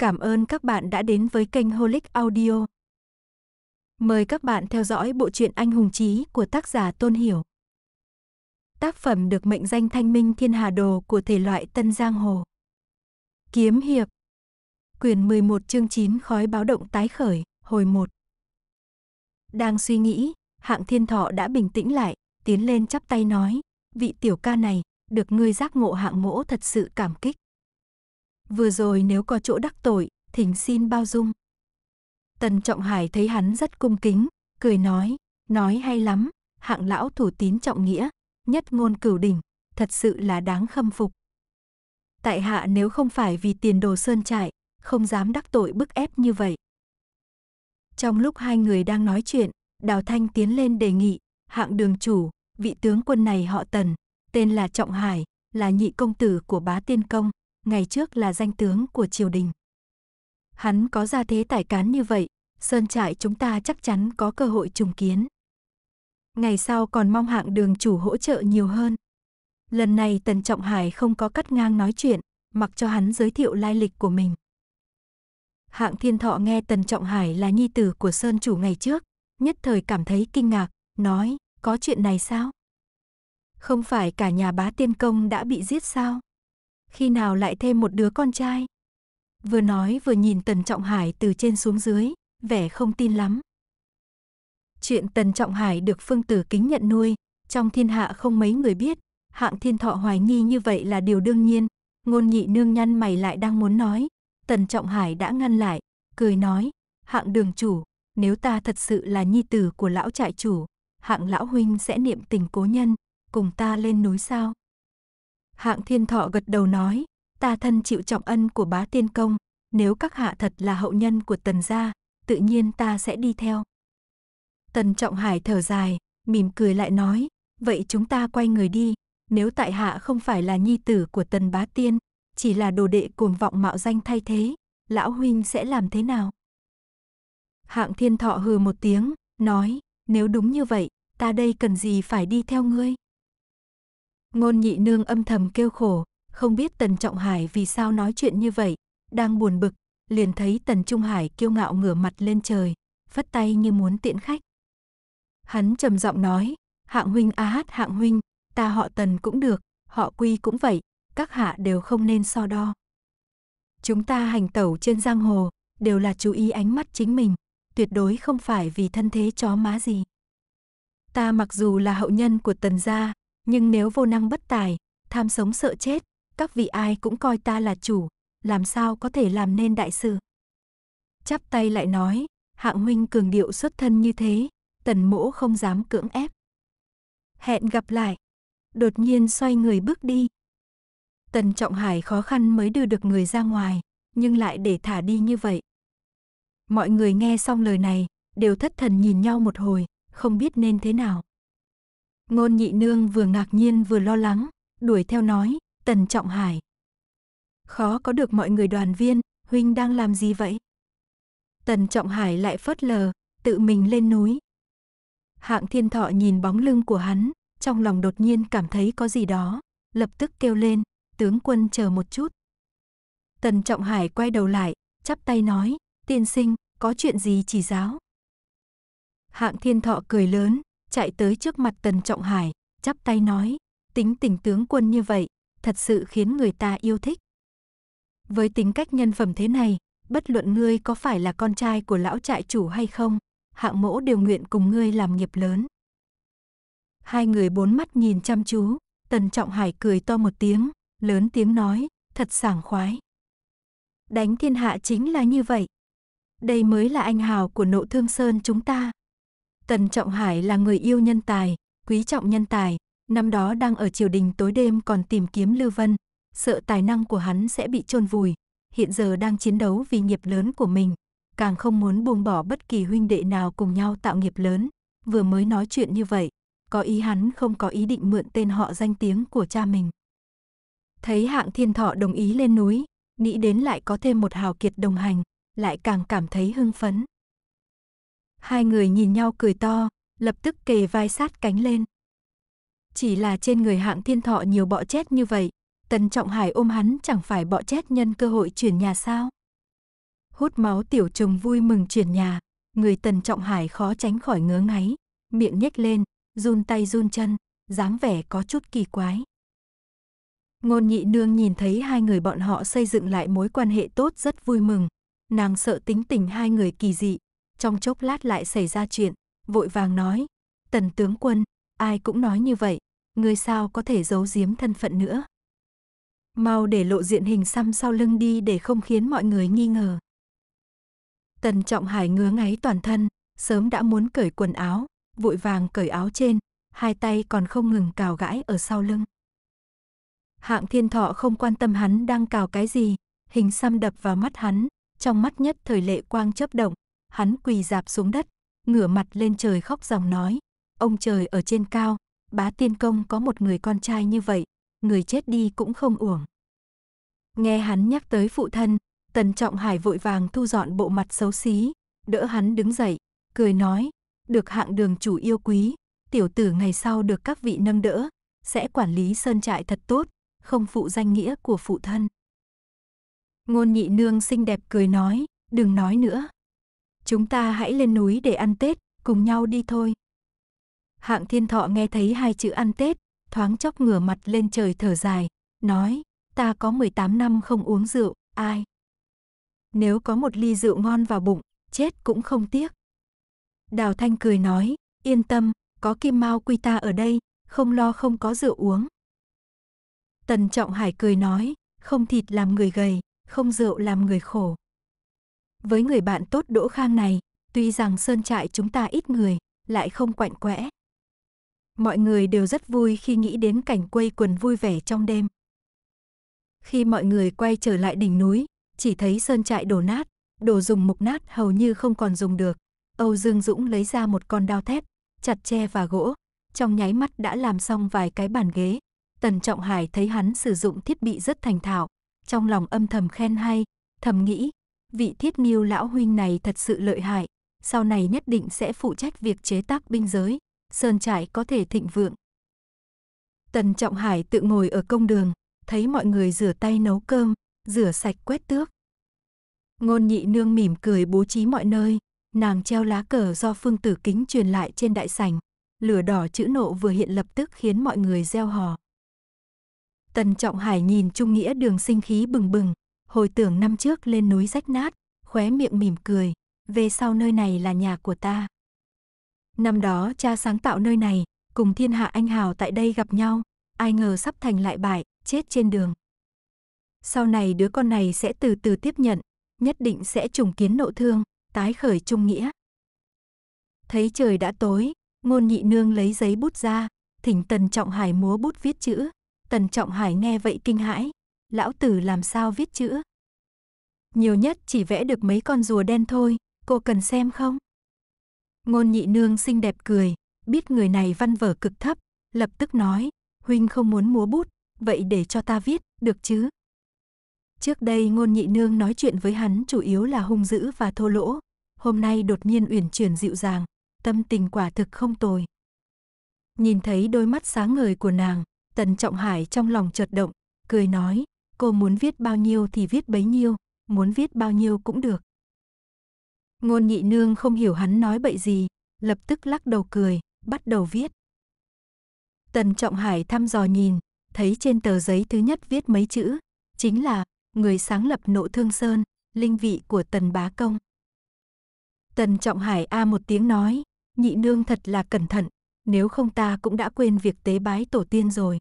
Cảm ơn các bạn đã đến với kênh Holic Audio. Mời các bạn theo dõi bộ truyện Anh hùng chí của tác giả Tôn Hiểu. Tác phẩm được mệnh danh Thanh Minh Thiên Hà Đồ của thể loại Tân Giang Hồ. Kiếm hiệp. Quyền 11 chương 9 khói báo động tái khởi, hồi 1. Đang suy nghĩ, Hạng Thiên Thọ đã bình tĩnh lại, tiến lên chắp tay nói, vị tiểu ca này, được ngươi giác ngộ hạng mỗ thật sự cảm kích. Vừa rồi nếu có chỗ đắc tội, thỉnh xin bao dung. Tần Trọng Hải thấy hắn rất cung kính, cười nói, nói hay lắm, hạng lão thủ tín trọng nghĩa, nhất ngôn cửu đỉnh, thật sự là đáng khâm phục. Tại hạ nếu không phải vì tiền đồ sơn trại, không dám đắc tội bức ép như vậy. Trong lúc hai người đang nói chuyện, Đào Thanh tiến lên đề nghị, hạng đường chủ, vị tướng quân này họ Tần, tên là Trọng Hải, là nhị công tử của bá tiên công, ngày trước là danh tướng của triều đình. Hắn có gia thế tài cán như vậy, sơn trại chúng ta chắc chắn có cơ hội trùng kiến. Ngày sau còn mong hạng đường chủ hỗ trợ nhiều hơn. Lần này Tần Trọng Hải không có cắt ngang nói chuyện, mặc cho hắn giới thiệu lai lịch của mình. Hạng Thiên Thọ nghe Tần Trọng Hải là nhi tử của Sơn Chủ ngày trước, nhất thời cảm thấy kinh ngạc, nói, có chuyện này sao? Không phải cả nhà bá tiên công đã bị giết sao? khi nào lại thêm một đứa con trai. Vừa nói vừa nhìn Tần Trọng Hải từ trên xuống dưới, vẻ không tin lắm. Chuyện Tần Trọng Hải được Phương Tử Kính nhận nuôi, trong thiên hạ không mấy người biết, hạng thiên thọ hoài nghi như vậy là điều đương nhiên, ngôn nhị nương nhăn mày lại đang muốn nói, Tần Trọng Hải đã ngăn lại, cười nói, hạng đường chủ, nếu ta thật sự là nhi tử của lão trại chủ, hạng lão huynh sẽ niệm tình cố nhân, cùng ta lên núi sao? Hạng thiên thọ gật đầu nói, ta thân chịu trọng ân của bá tiên công, nếu các hạ thật là hậu nhân của tần gia, tự nhiên ta sẽ đi theo. Tần trọng hải thở dài, mỉm cười lại nói, vậy chúng ta quay người đi, nếu tại hạ không phải là nhi tử của tần bá tiên, chỉ là đồ đệ cuồng vọng mạo danh thay thế, lão huynh sẽ làm thế nào? Hạng thiên thọ hừ một tiếng, nói, nếu đúng như vậy, ta đây cần gì phải đi theo ngươi? Ngôn nhị nương âm thầm kêu khổ, không biết Tần Trọng Hải vì sao nói chuyện như vậy, đang buồn bực, liền thấy Tần Trung Hải kiêu ngạo ngửa mặt lên trời, phất tay như muốn tiện khách. Hắn trầm giọng nói, hạng huynh a hát hạng huynh, ta họ Tần cũng được, họ quy cũng vậy, các hạ đều không nên so đo. Chúng ta hành tẩu trên giang hồ, đều là chú ý ánh mắt chính mình, tuyệt đối không phải vì thân thế chó má gì. Ta mặc dù là hậu nhân của Tần gia, nhưng nếu vô năng bất tài, tham sống sợ chết, các vị ai cũng coi ta là chủ, làm sao có thể làm nên đại sự. Chắp tay lại nói, hạng huynh cường điệu xuất thân như thế, tần mỗ không dám cưỡng ép. Hẹn gặp lại. Đột nhiên xoay người bước đi. Tần Trọng Hải khó khăn mới đưa được người ra ngoài, nhưng lại để thả đi như vậy. Mọi người nghe xong lời này, đều thất thần nhìn nhau một hồi, không biết nên thế nào. Ngôn nhị nương vừa ngạc nhiên vừa lo lắng, đuổi theo nói, Tần Trọng Hải. Khó có được mọi người đoàn viên, huynh đang làm gì vậy? Tần Trọng Hải lại phớt lờ, tự mình lên núi. Hạng thiên thọ nhìn bóng lưng của hắn, trong lòng đột nhiên cảm thấy có gì đó, lập tức kêu lên, tướng quân chờ một chút. Tần Trọng Hải quay đầu lại, chắp tay nói, tiên sinh, có chuyện gì chỉ giáo. Hạng thiên thọ cười lớn, chạy tới trước mặt Tần Trọng Hải, chắp tay nói, tính tình tướng quân như vậy, thật sự khiến người ta yêu thích. Với tính cách nhân phẩm thế này, bất luận ngươi có phải là con trai của lão trại chủ hay không, hạng mẫu đều nguyện cùng ngươi làm nghiệp lớn. Hai người bốn mắt nhìn chăm chú, Tần Trọng Hải cười to một tiếng, lớn tiếng nói, thật sảng khoái. Đánh thiên hạ chính là như vậy. Đây mới là anh hào của nộ thương sơn chúng ta. Tần Trọng Hải là người yêu nhân tài, quý trọng nhân tài, năm đó đang ở triều đình tối đêm còn tìm kiếm Lưu Vân, sợ tài năng của hắn sẽ bị chôn vùi, hiện giờ đang chiến đấu vì nghiệp lớn của mình, càng không muốn buông bỏ bất kỳ huynh đệ nào cùng nhau tạo nghiệp lớn, vừa mới nói chuyện như vậy, có ý hắn không có ý định mượn tên họ danh tiếng của cha mình. Thấy hạng thiên thọ đồng ý lên núi, nghĩ đến lại có thêm một hào kiệt đồng hành, lại càng cảm thấy hưng phấn. Hai người nhìn nhau cười to, lập tức kề vai sát cánh lên. Chỉ là trên người hạng thiên thọ nhiều bọ chết như vậy, Tần Trọng Hải ôm hắn chẳng phải bọ chết nhân cơ hội chuyển nhà sao? Hút máu tiểu trùng vui mừng chuyển nhà, người Tần Trọng Hải khó tránh khỏi ngớ ngáy, miệng nhếch lên, run tay run chân, dáng vẻ có chút kỳ quái. Ngôn nhị nương nhìn thấy hai người bọn họ xây dựng lại mối quan hệ tốt rất vui mừng. Nàng sợ tính tình hai người kỳ dị, trong chốc lát lại xảy ra chuyện, vội vàng nói, tần tướng quân, ai cũng nói như vậy, ngươi sao có thể giấu giếm thân phận nữa. Mau để lộ diện hình xăm sau lưng đi để không khiến mọi người nghi ngờ. Tần Trọng Hải ngứa ngáy toàn thân, sớm đã muốn cởi quần áo, vội vàng cởi áo trên, hai tay còn không ngừng cào gãi ở sau lưng. Hạng thiên thọ không quan tâm hắn đang cào cái gì, hình xăm đập vào mắt hắn, trong mắt nhất thời lệ quang chớp động, hắn quỳ dạp xuống đất, ngửa mặt lên trời khóc dòng nói, ông trời ở trên cao, bá tiên công có một người con trai như vậy, người chết đi cũng không uổng. Nghe hắn nhắc tới phụ thân, Tần Trọng Hải vội vàng thu dọn bộ mặt xấu xí, đỡ hắn đứng dậy, cười nói, được hạng đường chủ yêu quý, tiểu tử ngày sau được các vị nâng đỡ, sẽ quản lý sơn trại thật tốt, không phụ danh nghĩa của phụ thân. Ngôn nhị nương xinh đẹp cười nói, đừng nói nữa, Chúng ta hãy lên núi để ăn Tết, cùng nhau đi thôi. Hạng thiên thọ nghe thấy hai chữ ăn Tết, thoáng chốc ngửa mặt lên trời thở dài, nói, ta có 18 năm không uống rượu, ai? Nếu có một ly rượu ngon vào bụng, chết cũng không tiếc. Đào Thanh cười nói, yên tâm, có kim mau quy ta ở đây, không lo không có rượu uống. Tần Trọng Hải cười nói, không thịt làm người gầy, không rượu làm người khổ. Với người bạn tốt Đỗ Khang này, tuy rằng sơn trại chúng ta ít người, lại không quạnh quẽ. Mọi người đều rất vui khi nghĩ đến cảnh quây quần vui vẻ trong đêm. Khi mọi người quay trở lại đỉnh núi, chỉ thấy sơn trại đổ nát, đồ dùng mục nát hầu như không còn dùng được. Âu Dương Dũng lấy ra một con đao thép, chặt tre và gỗ, trong nháy mắt đã làm xong vài cái bàn ghế. Tần Trọng Hải thấy hắn sử dụng thiết bị rất thành thạo, trong lòng âm thầm khen hay, thầm nghĩ, vị thiết nghiêu lão huynh này thật sự lợi hại, sau này nhất định sẽ phụ trách việc chế tác binh giới, sơn trại có thể thịnh vượng. Tần Trọng Hải tự ngồi ở công đường, thấy mọi người rửa tay nấu cơm, rửa sạch quét tước. Ngôn nhị nương mỉm cười bố trí mọi nơi, nàng treo lá cờ do phương tử kính truyền lại trên đại sảnh, lửa đỏ chữ nộ vừa hiện lập tức khiến mọi người reo hò. Tần Trọng Hải nhìn Trung Nghĩa đường sinh khí bừng bừng, hồi tưởng năm trước lên núi rách nát, khóe miệng mỉm cười, về sau nơi này là nhà của ta. Năm đó cha sáng tạo nơi này, cùng thiên hạ anh hào tại đây gặp nhau, ai ngờ sắp thành lại bại, chết trên đường. Sau này đứa con này sẽ từ từ tiếp nhận, nhất định sẽ trùng kiến nộ thương, tái khởi trung nghĩa. Thấy trời đã tối, ngôn nhị nương lấy giấy bút ra, thỉnh Tần Trọng Hải múa bút viết chữ. Tần Trọng Hải nghe vậy kinh hãi, lão tử làm sao viết chữ? Nhiều nhất chỉ vẽ được mấy con rùa đen thôi, cô cần xem không? Ngôn nhị nương xinh đẹp cười, biết người này văn vở cực thấp, lập tức nói, huynh không muốn múa bút, vậy để cho ta viết, được chứ? Trước đây ngôn nhị nương nói chuyện với hắn chủ yếu là hung dữ và thô lỗ, hôm nay đột nhiên uyển chuyển dịu dàng, tâm tình quả thực không tồi. Nhìn thấy đôi mắt sáng ngời của nàng, Tần Trọng Hải trong lòng chợt động, cười nói, cô muốn viết bao nhiêu thì viết bấy nhiêu, muốn viết bao nhiêu cũng được. Ngôn nhị nương không hiểu hắn nói bậy gì, lập tức lắc đầu cười, bắt đầu viết. Tần Trọng Hải thăm dò nhìn, thấy trên tờ giấy thứ nhất viết mấy chữ, chính là người sáng lập nộ thương sơn, linh vị của Tần Bá Công. Tần Trọng Hải a một tiếng nói, nhị nương thật là cẩn thận, nếu không ta cũng đã quên việc tế bái tổ tiên rồi.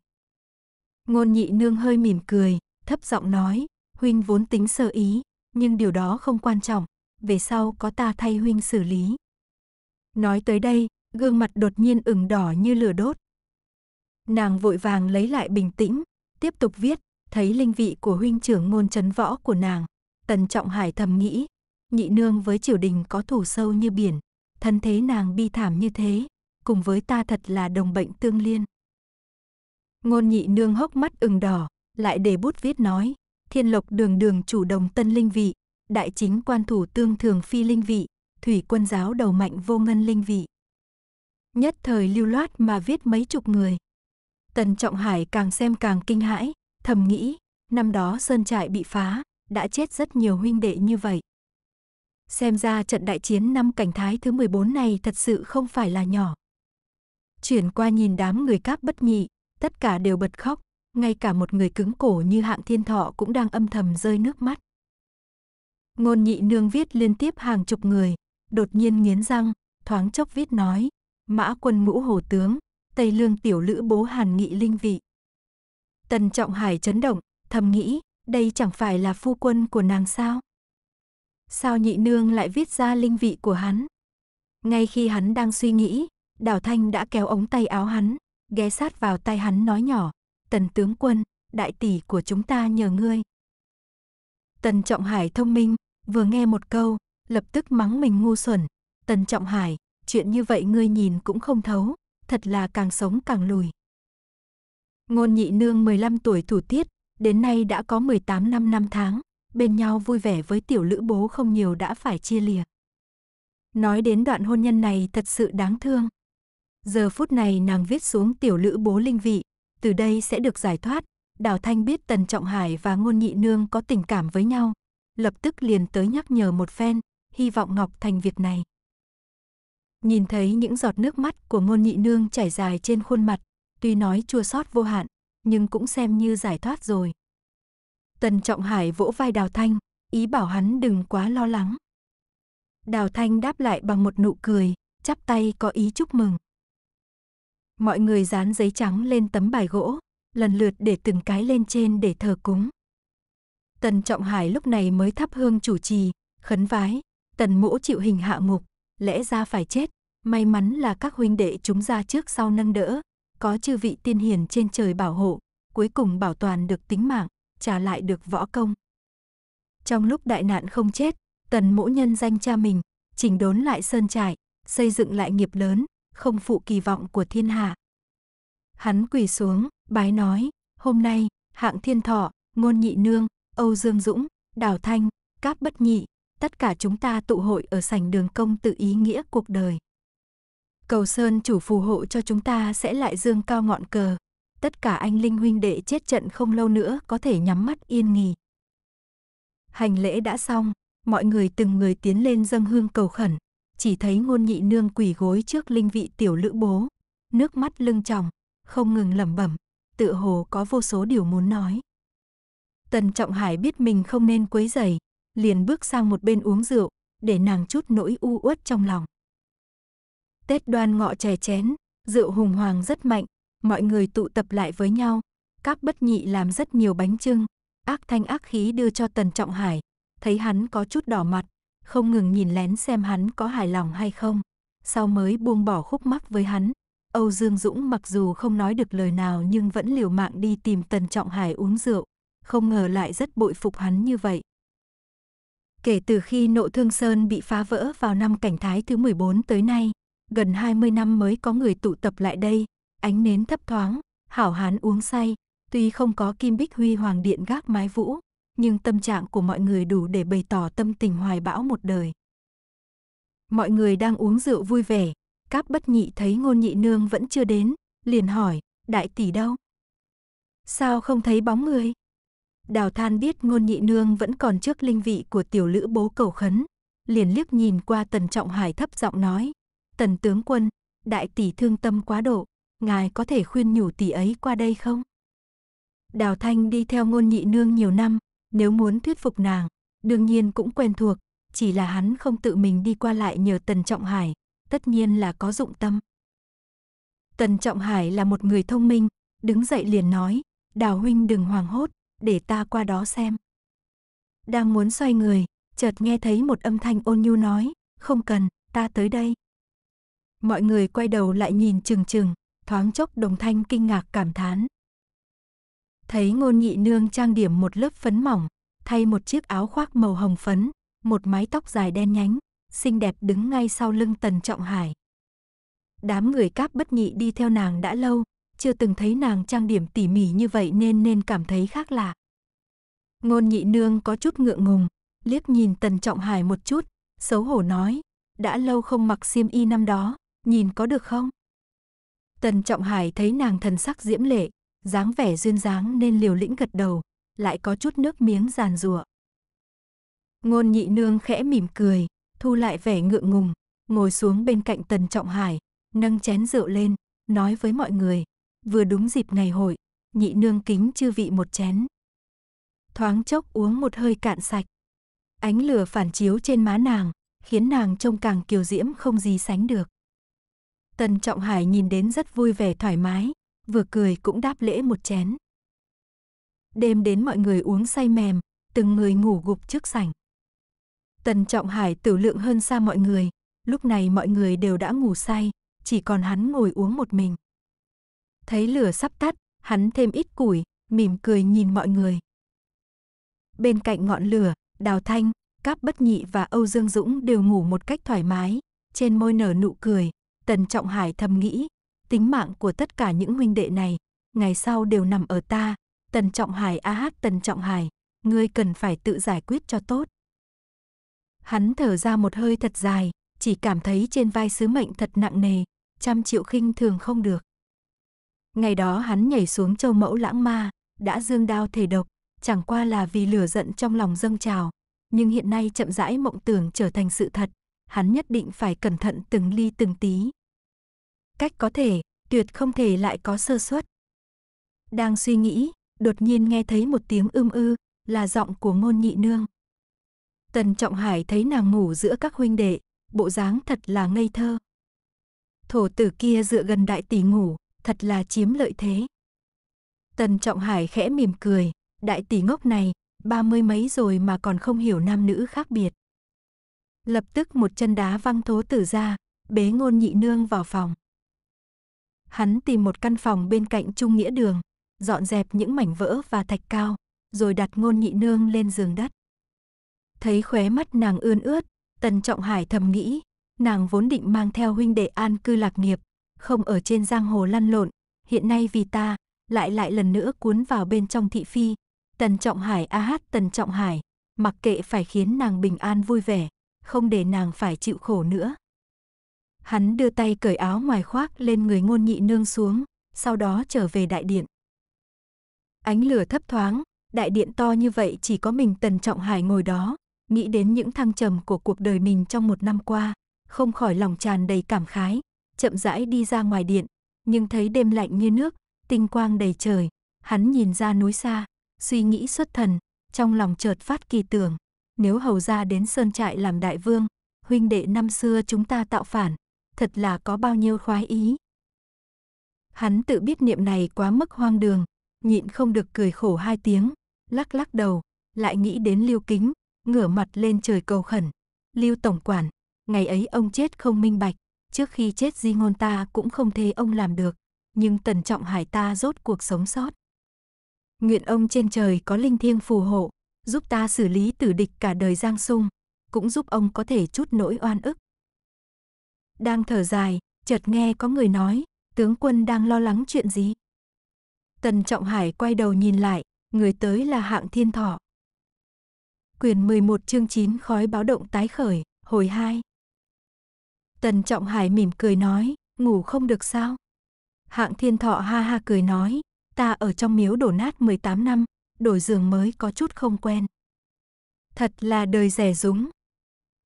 Ngôn nhị nương hơi mỉm cười, thấp giọng nói, huynh vốn tính sơ ý, nhưng điều đó không quan trọng, về sau có ta thay huynh xử lý. Nói tới đây, gương mặt đột nhiên ửng đỏ như lửa đốt. Nàng vội vàng lấy lại bình tĩnh, tiếp tục viết, thấy linh vị của huynh trưởng ngôn chấn võ của nàng. Tần Trọng Hải thầm nghĩ, nhị nương với triều đình có thủ sâu như biển, thân thế nàng bi thảm như thế, cùng với ta thật là đồng bệnh tương liên. Ngôn nhị nương hốc mắt ửng đỏ, lại để bút viết nói, thiên lộc đường đường chủ đồng tân linh vị, đại chính quan thủ tương thường phi linh vị, thủy quân giáo đầu mạnh vô ngân linh vị. Nhất thời lưu loát mà viết mấy chục người. Tần Trọng Hải càng xem càng kinh hãi, thầm nghĩ, năm đó sơn trại bị phá, đã chết rất nhiều huynh đệ như vậy. Xem ra trận đại chiến năm cảnh thái thứ 14 này thật sự không phải là nhỏ. Chuyển qua nhìn đám người cáp bất nhị, tất cả đều bật khóc, ngay cả một người cứng cổ như hạng thiên thọ cũng đang âm thầm rơi nước mắt. Ngôn nhị nương viết liên tiếp hàng chục người, đột nhiên nghiến răng, thoáng chốc viết nói, mã quân ngũ hồ tướng, tây lương tiểu lữ bố hàn nghị linh vị. Tần Trọng Hải chấn động, thầm nghĩ, đây chẳng phải là phu quân của nàng sao? Sao nhị nương lại viết ra linh vị của hắn? Ngay khi hắn đang suy nghĩ, Đào Thanh đã kéo ống tay áo hắn, ghé sát vào tay hắn nói nhỏ, Tần tướng quân, đại tỷ của chúng ta nhờ ngươi. Tần Trọng Hải thông minh, vừa nghe một câu, lập tức mắng mình ngu xuẩn. Tần Trọng Hải, chuyện như vậy ngươi nhìn cũng không thấu, thật là càng sống càng lùi. Ngôn nhị nương 15 tuổi thủ tiết, đến nay đã có 18 năm năm tháng, bên nhau vui vẻ với tiểu lữ bố không nhiều đã phải chia lìa. Nói đến đoạn hôn nhân này thật sự đáng thương. Giờ phút này nàng viết xuống tiểu lữ bố linh vị, từ đây sẽ được giải thoát. Đào Thanh biết Tần Trọng Hải và Ngôn Nhị Nương có tình cảm với nhau, lập tức liền tới nhắc nhở một phen, hy vọng Ngọc thành việc này. Nhìn thấy những giọt nước mắt của Ngôn Nhị Nương chảy dài trên khuôn mặt, tuy nói chua xót vô hạn, nhưng cũng xem như giải thoát rồi. Tần Trọng Hải vỗ vai Đào Thanh, ý bảo hắn đừng quá lo lắng. Đào Thanh đáp lại bằng một nụ cười, chắp tay có ý chúc mừng. Mọi người dán giấy trắng lên tấm bài gỗ, lần lượt để từng cái lên trên để thờ cúng. Tần Trọng Hải lúc này mới thắp hương chủ trì, khấn vái, tần mũ chịu hình hạ mục, lẽ ra phải chết, may mắn là các huynh đệ chúng ra trước sau nâng đỡ, có chư vị tiên hiền trên trời bảo hộ, cuối cùng bảo toàn được tính mạng, trả lại được võ công. Trong lúc đại nạn không chết, tần mũ nhân danh cha mình, chỉnh đốn lại sơn trại, xây dựng lại nghiệp lớn, không phụ kỳ vọng của thiên hạ. Hắn quỳ xuống, bái nói, hôm nay, hạng thiên thọ, ngôn nhị nương, Âu Dương Dũng, Đào Thanh, Cáp Bất Nhị, tất cả chúng ta tụ hội ở sảnh đường công tự ý nghĩa cuộc đời. Cầu Sơn chủ phù hộ cho chúng ta sẽ lại dương cao ngọn cờ. Tất cả anh linh huynh đệ chết trận không lâu nữa có thể nhắm mắt yên nghỉ. Hành lễ đã xong, mọi người từng người tiến lên dâng hương cầu khẩn chỉ thấy ngôn nhị nương quỳ gối trước linh vị tiểu lữ bố, nước mắt lưng tròng, không ngừng lẩm bẩm, tự hồ có vô số điều muốn nói. Tần Trọng Hải biết mình không nên quấy rầy, liền bước sang một bên uống rượu, để nàng chút nỗi u uất trong lòng. Tết đoan ngọ chè chén, rượu hùng hoàng rất mạnh, mọi người tụ tập lại với nhau, các bất nhị làm rất nhiều bánh trưng, ác thanh ác khí đưa cho Tần Trọng Hải, thấy hắn có chút đỏ mặt, không ngừng nhìn lén xem hắn có hài lòng hay không. Sau mới buông bỏ khúc mắc với hắn. Âu Dương Dũng mặc dù không nói được lời nào nhưng vẫn liều mạng đi tìm Tần Trọng Hải uống rượu, không ngờ lại rất bội phục hắn như vậy. Kể từ khi nộ thương sơn bị phá vỡ vào năm cảnh thái thứ 14 tới nay, gần 20 năm mới có người tụ tập lại đây, ánh nến thấp thoáng, hảo hán uống say, tuy không có kim bích huy hoàng điện gác mái vũ, nhưng tâm trạng của mọi người đủ để bày tỏ tâm tình hoài bão một đời. Mọi người đang uống rượu vui vẻ, Cáp bất nhị thấy ngôn nhị nương vẫn chưa đến, liền hỏi, đại tỷ đâu? Sao không thấy bóng người? Đào than biết ngôn nhị nương vẫn còn trước linh vị của tiểu lữ bố cầu khấn, liền liếc nhìn qua tần trọng hải thấp giọng nói, tần tướng quân, đại tỷ thương tâm quá độ, ngài có thể khuyên nhủ tỷ ấy qua đây không? Đào Thanh đi theo ngôn nhị nương nhiều năm, nếu muốn thuyết phục nàng, đương nhiên cũng quen thuộc, chỉ là hắn không tự mình đi qua lại nhờ Tần Trọng Hải, tất nhiên là có dụng tâm. Tần Trọng Hải là một người thông minh, đứng dậy liền nói, đào huynh đừng hoảng hốt, để ta qua đó xem. Đang muốn xoay người, chợt nghe thấy một âm thanh ôn nhu nói, không cần, ta tới đây. Mọi người quay đầu lại nhìn chừng chừng, thoáng chốc đồng thanh kinh ngạc cảm thán, Thấy ngôn nhị nương trang điểm một lớp phấn mỏng, thay một chiếc áo khoác màu hồng phấn, một mái tóc dài đen nhánh, xinh đẹp đứng ngay sau lưng Tần Trọng Hải. Đám người cáp bất nhị đi theo nàng đã lâu, chưa từng thấy nàng trang điểm tỉ mỉ như vậy nên nên cảm thấy khác lạ. Ngôn nhị nương có chút ngượng ngùng, liếc nhìn Tần Trọng Hải một chút, xấu hổ nói, đã lâu không mặc xiêm y năm đó, nhìn có được không? Tần Trọng Hải thấy nàng thần sắc diễm lệ, dáng vẻ duyên dáng nên liều lĩnh gật đầu, lại có chút nước miếng giàn rủa. Ngôn nhị nương khẽ mỉm cười, thu lại vẻ ngượng ngùng, ngồi xuống bên cạnh Tần Trọng Hải, nâng chén rượu lên, nói với mọi người, vừa đúng dịp ngày hội, nhị nương kính chư vị một chén. Thoáng chốc uống một hơi cạn sạch. Ánh lửa phản chiếu trên má nàng, khiến nàng trông càng kiều diễm không gì sánh được. Tần Trọng Hải nhìn đến rất vui vẻ thoải mái, vừa cười cũng đáp lễ một chén. Đêm đến mọi người uống say mềm, từng người ngủ gục trước sảnh. Tần Trọng Hải tử lượng hơn xa mọi người, lúc này mọi người đều đã ngủ say, chỉ còn hắn ngồi uống một mình. Thấy lửa sắp tắt, hắn thêm ít củi, mỉm cười nhìn mọi người. Bên cạnh ngọn lửa, Đào Thanh, Cáp Bất Nhị và Âu Dương Dũng đều ngủ một cách thoải mái, trên môi nở nụ cười, Tần Trọng Hải thầm nghĩ, tính mạng của tất cả những huynh đệ này, ngày sau đều nằm ở ta, Tần Trọng Hải a hát Tần Trọng Hải, ngươi cần phải tự giải quyết cho tốt. Hắn thở ra một hơi thật dài, chỉ cảm thấy trên vai sứ mệnh thật nặng nề, trăm triệu khinh thường không được. Ngày đó hắn nhảy xuống châu mẫu lãng ma, đã dương đao thể độc, chẳng qua là vì lửa giận trong lòng dâng trào, nhưng hiện nay chậm rãi mộng tưởng trở thành sự thật, hắn nhất định phải cẩn thận từng ly từng tí cách có thể, tuyệt không thể lại có sơ suất. Đang suy nghĩ, đột nhiên nghe thấy một tiếng ưm ư, là giọng của ngôn nhị nương. Tần Trọng Hải thấy nàng ngủ giữa các huynh đệ, bộ dáng thật là ngây thơ. Thổ tử kia dựa gần đại tỷ ngủ, thật là chiếm lợi thế. Tần Trọng Hải khẽ mỉm cười, đại tỷ ngốc này, ba mươi mấy rồi mà còn không hiểu nam nữ khác biệt. Lập tức một chân đá văng thố tử ra, bế ngôn nhị nương vào phòng. Hắn tìm một căn phòng bên cạnh trung nghĩa đường, dọn dẹp những mảnh vỡ và thạch cao, rồi đặt ngôn nhị nương lên giường đất. Thấy khóe mắt nàng ươn ướt, Tần Trọng Hải thầm nghĩ, nàng vốn định mang theo huynh đệ an cư lạc nghiệp, không ở trên giang hồ lăn lộn, hiện nay vì ta, lại lại lần nữa cuốn vào bên trong thị phi. Tần Trọng Hải a hát Tần Trọng Hải, mặc kệ phải khiến nàng bình an vui vẻ, không để nàng phải chịu khổ nữa. Hắn đưa tay cởi áo ngoài khoác lên người ngôn nhị nương xuống, sau đó trở về đại điện. Ánh lửa thấp thoáng, đại điện to như vậy chỉ có mình Tần Trọng Hải ngồi đó, nghĩ đến những thăng trầm của cuộc đời mình trong một năm qua, không khỏi lòng tràn đầy cảm khái, chậm rãi đi ra ngoài điện, nhưng thấy đêm lạnh như nước, tinh quang đầy trời, hắn nhìn ra núi xa, suy nghĩ xuất thần, trong lòng chợt phát kỳ tưởng, nếu hầu ra đến sơn trại làm đại vương, huynh đệ năm xưa chúng ta tạo phản, thật là có bao nhiêu khoái ý. Hắn tự biết niệm này quá mức hoang đường, nhịn không được cười khổ hai tiếng, lắc lắc đầu, lại nghĩ đến Lưu Kính, ngửa mặt lên trời cầu khẩn. Lưu Tổng Quản, ngày ấy ông chết không minh bạch, trước khi chết di ngôn ta cũng không thế ông làm được, nhưng tần trọng hải ta rốt cuộc sống sót. Nguyện ông trên trời có linh thiêng phù hộ, giúp ta xử lý tử địch cả đời Giang Sung, cũng giúp ông có thể chút nỗi oan ức, đang thở dài, chợt nghe có người nói, tướng quân đang lo lắng chuyện gì? Tần Trọng Hải quay đầu nhìn lại, người tới là hạng thiên thọ. Quyền 11 chương 9 khói báo động tái khởi, hồi 2. Tần Trọng Hải mỉm cười nói, ngủ không được sao? Hạng thiên thọ ha ha cười nói, ta ở trong miếu đổ nát 18 năm, đổi giường mới có chút không quen. Thật là đời rẻ rúng.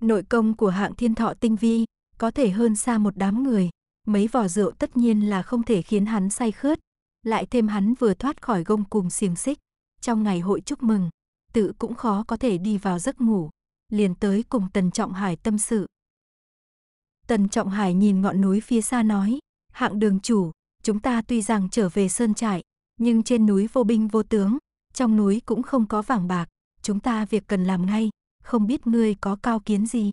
Nội công của hạng thiên thọ tinh vi, có thể hơn xa một đám người. Mấy vỏ rượu tất nhiên là không thể khiến hắn say khướt, lại thêm hắn vừa thoát khỏi gông cùng xiềng xích. Trong ngày hội chúc mừng, tự cũng khó có thể đi vào giấc ngủ, liền tới cùng Tần Trọng Hải tâm sự. Tần Trọng Hải nhìn ngọn núi phía xa nói, hạng đường chủ, chúng ta tuy rằng trở về sơn trại, nhưng trên núi vô binh vô tướng, trong núi cũng không có vàng bạc, chúng ta việc cần làm ngay, không biết ngươi có cao kiến gì.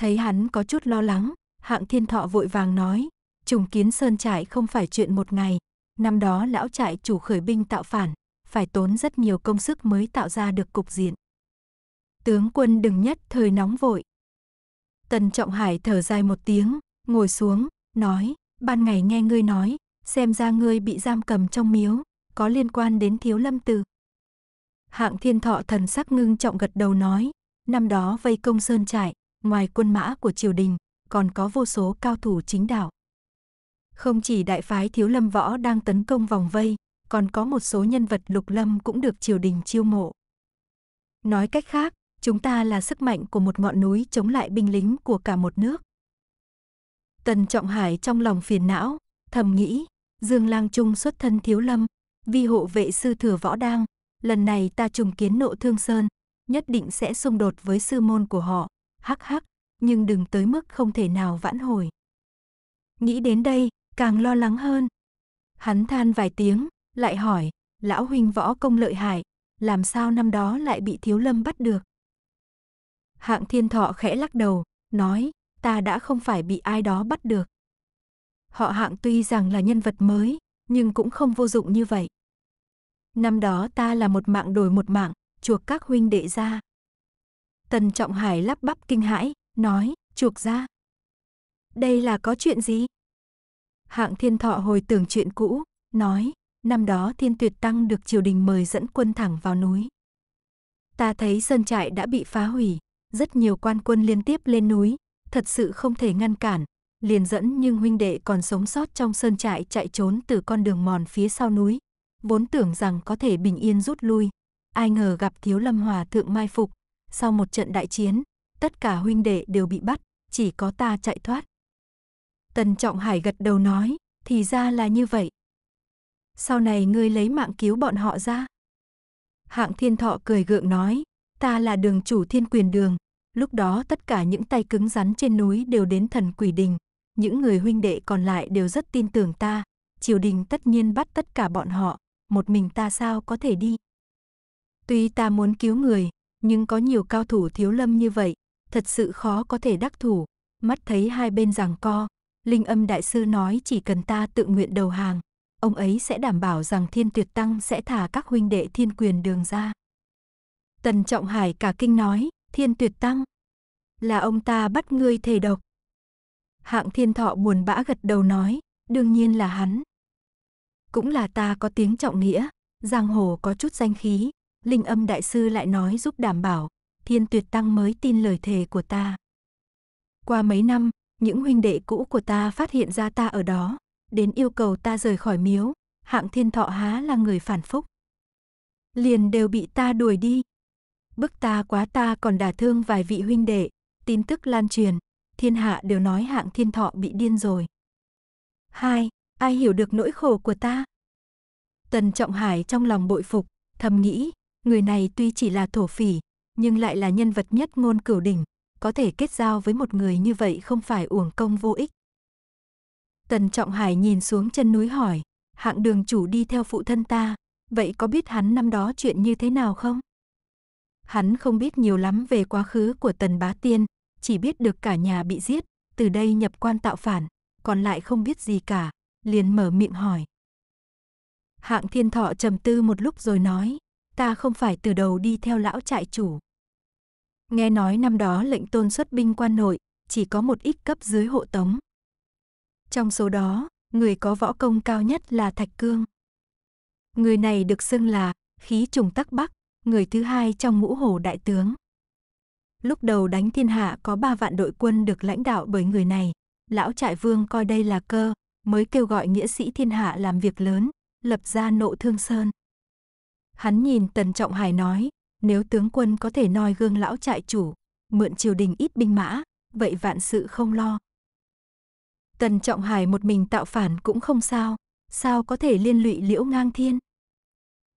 Thấy hắn có chút lo lắng, hạng thiên thọ vội vàng nói, trùng kiến sơn trại không phải chuyện một ngày, năm đó lão trại chủ khởi binh tạo phản, phải tốn rất nhiều công sức mới tạo ra được cục diện. Tướng quân đừng nhất thời nóng vội. Tần Trọng Hải thở dài một tiếng, ngồi xuống, nói, ban ngày nghe ngươi nói, xem ra ngươi bị giam cầm trong miếu, có liên quan đến thiếu lâm tử. Hạng thiên thọ thần sắc ngưng trọng gật đầu nói, năm đó vây công sơn trại, ngoài quân mã của triều đình, còn có vô số cao thủ chính đạo. Không chỉ đại phái thiếu lâm võ đang tấn công vòng vây, còn có một số nhân vật lục lâm cũng được triều đình chiêu mộ. Nói cách khác, chúng ta là sức mạnh của một ngọn núi chống lại binh lính của cả một nước. Tần Trọng Hải trong lòng phiền não, thầm nghĩ, Dương Lang Trung xuất thân thiếu lâm, vi hộ vệ sư thừa võ đang, lần này ta trùng kiến nộ thương sơn, nhất định sẽ xung đột với sư môn của họ, hắc hắc, nhưng đừng tới mức không thể nào vãn hồi. Nghĩ đến đây, càng lo lắng hơn. Hắn than vài tiếng, lại hỏi, lão huynh võ công lợi hại, làm sao năm đó lại bị thiếu lâm bắt được? Hạng thiên thọ khẽ lắc đầu, nói, ta đã không phải bị ai đó bắt được. Họ hạng tuy rằng là nhân vật mới, nhưng cũng không vô dụng như vậy. Năm đó ta là một mạng đổi một mạng, chuộc các huynh đệ ra. Tần Trọng Hải lắp bắp kinh hãi, nói, chuộc ra. Đây là có chuyện gì? Hạng thiên thọ hồi tưởng chuyện cũ, nói, năm đó thiên tuyệt tăng được triều đình mời dẫn quân thẳng vào núi. Ta thấy sơn trại đã bị phá hủy, rất nhiều quan quân liên tiếp lên núi, thật sự không thể ngăn cản, liền dẫn nhưng huynh đệ còn sống sót trong sơn trại chạy trốn từ con đường mòn phía sau núi, vốn tưởng rằng có thể bình yên rút lui, ai ngờ gặp thiếu lâm hòa thượng mai phục, sau một trận đại chiến, tất cả huynh đệ đều bị bắt, chỉ có ta chạy thoát. Tần Trọng Hải gật đầu nói, thì ra là như vậy. Sau này ngươi lấy mạng cứu bọn họ ra. Hạng Thiên Thọ cười gượng nói, ta là đường chủ thiên quyền đường. Lúc đó tất cả những tay cứng rắn trên núi đều đến thần quỷ đình. Những người huynh đệ còn lại đều rất tin tưởng ta. Triều đình tất nhiên bắt tất cả bọn họ. Một mình ta sao có thể đi. Tuy ta muốn cứu người, nhưng có nhiều cao thủ thiếu lâm như vậy, thật sự khó có thể đắc thủ. Mắt thấy hai bên giằng co, Linh Âm Đại Sư nói chỉ cần ta tự nguyện đầu hàng, ông ấy sẽ đảm bảo rằng Thiên Tuyệt Tăng sẽ thả các huynh đệ thiên quyền đường ra. Tần Trọng Hải cả kinh nói, Thiên Tuyệt Tăng, là ông ta bắt ngươi thề độc. Hạng Thiên Thọ buồn bã gật đầu nói, đương nhiên là hắn. Cũng là ta có tiếng trọng nghĩa, giang hồ có chút danh khí, Linh âm đại sư lại nói giúp đảm bảo, thiên tuyệt tăng mới tin lời thề của ta. Qua mấy năm, những huynh đệ cũ của ta phát hiện ra ta ở đó, đến yêu cầu ta rời khỏi miếu, hạng thiên thọ há là người phản phúc. Liền đều bị ta đuổi đi. Bức ta quá ta còn đả thương vài vị huynh đệ, tin tức lan truyền, thiên hạ đều nói hạng thiên thọ bị điên rồi. Hai, ai hiểu được nỗi khổ của ta? Tần Trọng Hải trong lòng bội phục, thầm nghĩ, Người này tuy chỉ là thổ phỉ, nhưng lại là nhân vật nhất ngôn cửu đỉnh, có thể kết giao với một người như vậy không phải uổng công vô ích. Tần Trọng Hải nhìn xuống chân núi hỏi, hạng đường chủ đi theo phụ thân ta, vậy có biết hắn năm đó chuyện như thế nào không? Hắn không biết nhiều lắm về quá khứ của Tần Bá Tiên, chỉ biết được cả nhà bị giết, từ đây nhập quan tạo phản, còn lại không biết gì cả, liền mở miệng hỏi. Hạng Thiên Thọ trầm tư một lúc rồi nói, ta không phải từ đầu đi theo lão trại chủ. Nghe nói năm đó lệnh tôn xuất binh quan nội, chỉ có một ít cấp dưới hộ tống. Trong số đó, người có võ công cao nhất là Thạch Cương. Người này được xưng là khí trùng tắc bắc, người thứ hai trong ngũ hổ đại tướng. Lúc đầu đánh thiên hạ có ba vạn đội quân được lãnh đạo bởi người này. Lão trại vương coi đây là cơ, mới kêu gọi nghĩa sĩ thiên hạ làm việc lớn, lập ra nộ thương sơn. Hắn nhìn Tần Trọng Hải nói, nếu tướng quân có thể noi gương lão trại chủ, mượn triều đình ít binh mã, vậy vạn sự không lo. Tần Trọng Hải một mình tạo phản cũng không sao, sao có thể liên lụy liễu ngang thiên.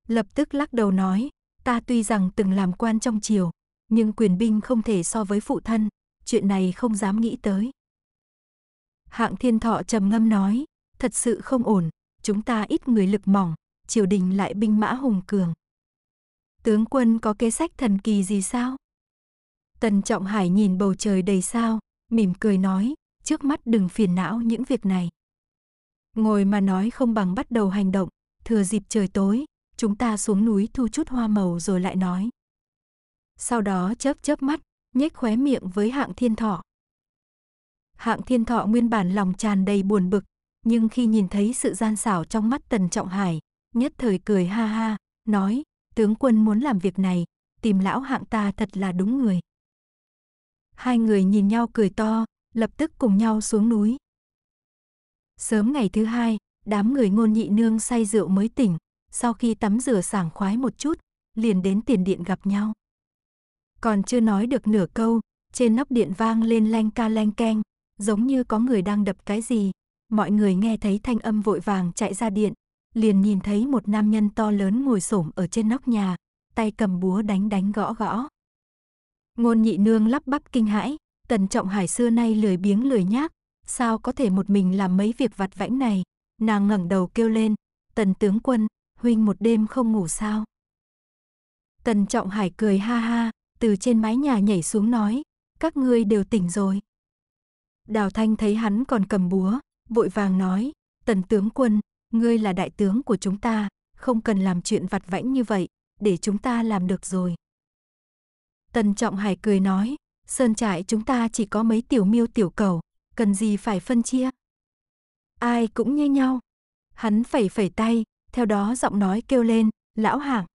Lập tức lắc đầu nói, ta tuy rằng từng làm quan trong triều, nhưng quyền binh không thể so với phụ thân, chuyện này không dám nghĩ tới. Hạng Thiên Thọ trầm ngâm nói, thật sự không ổn, chúng ta ít người lực mỏng, triều đình lại binh mã hùng cường. Tướng quân có kế sách thần kỳ gì sao? Tần Trọng Hải nhìn bầu trời đầy sao, mỉm cười nói, trước mắt đừng phiền não những việc này. Ngồi mà nói không bằng bắt đầu hành động, thừa dịp trời tối, chúng ta xuống núi thu chút hoa màu rồi lại nói. Sau đó chớp chớp mắt, nhếch khóe miệng với hạng thiên thọ. Hạng thiên thọ nguyên bản lòng tràn đầy buồn bực, nhưng khi nhìn thấy sự gian xảo trong mắt Tần Trọng Hải, nhất thời cười ha ha, nói, tướng quân muốn làm việc này, tìm lão hạng ta thật là đúng người. Hai người nhìn nhau cười to, lập tức cùng nhau xuống núi. Sớm ngày thứ hai, đám người ngôn nhị nương say rượu mới tỉnh, sau khi tắm rửa sảng khoái một chút, liền đến tiền điện gặp nhau. Còn chưa nói được nửa câu, trên nóc điện vang lên leng ca leng keng, giống như có người đang đập cái gì. Mọi người nghe thấy thanh âm vội vàng chạy ra điện, liền nhìn thấy một nam nhân to lớn ngồi xổm ở trên nóc nhà, tay cầm búa đánh đánh gõ gõ. Ngôn nhị nương lắp bắp kinh hãi, tần trọng hải xưa nay lười biếng lười nhác, sao có thể một mình làm mấy việc vặt vãnh này, nàng ngẩng đầu kêu lên, tần tướng quân, huynh một đêm không ngủ sao. Tần trọng hải cười ha ha, từ trên mái nhà nhảy xuống nói, các ngươi đều tỉnh rồi. Đào Thanh thấy hắn còn cầm búa, vội vàng nói, tần tướng quân, ngươi là đại tướng của chúng ta, không cần làm chuyện vặt vãnh như vậy, để chúng ta làm được rồi. Tần Trọng Hải cười nói, sơn trại chúng ta chỉ có mấy tiểu miêu tiểu cầu, cần gì phải phân chia. Ai cũng như nhau. Hắn phẩy phẩy tay, theo đó giọng nói kêu lên, lão hạng.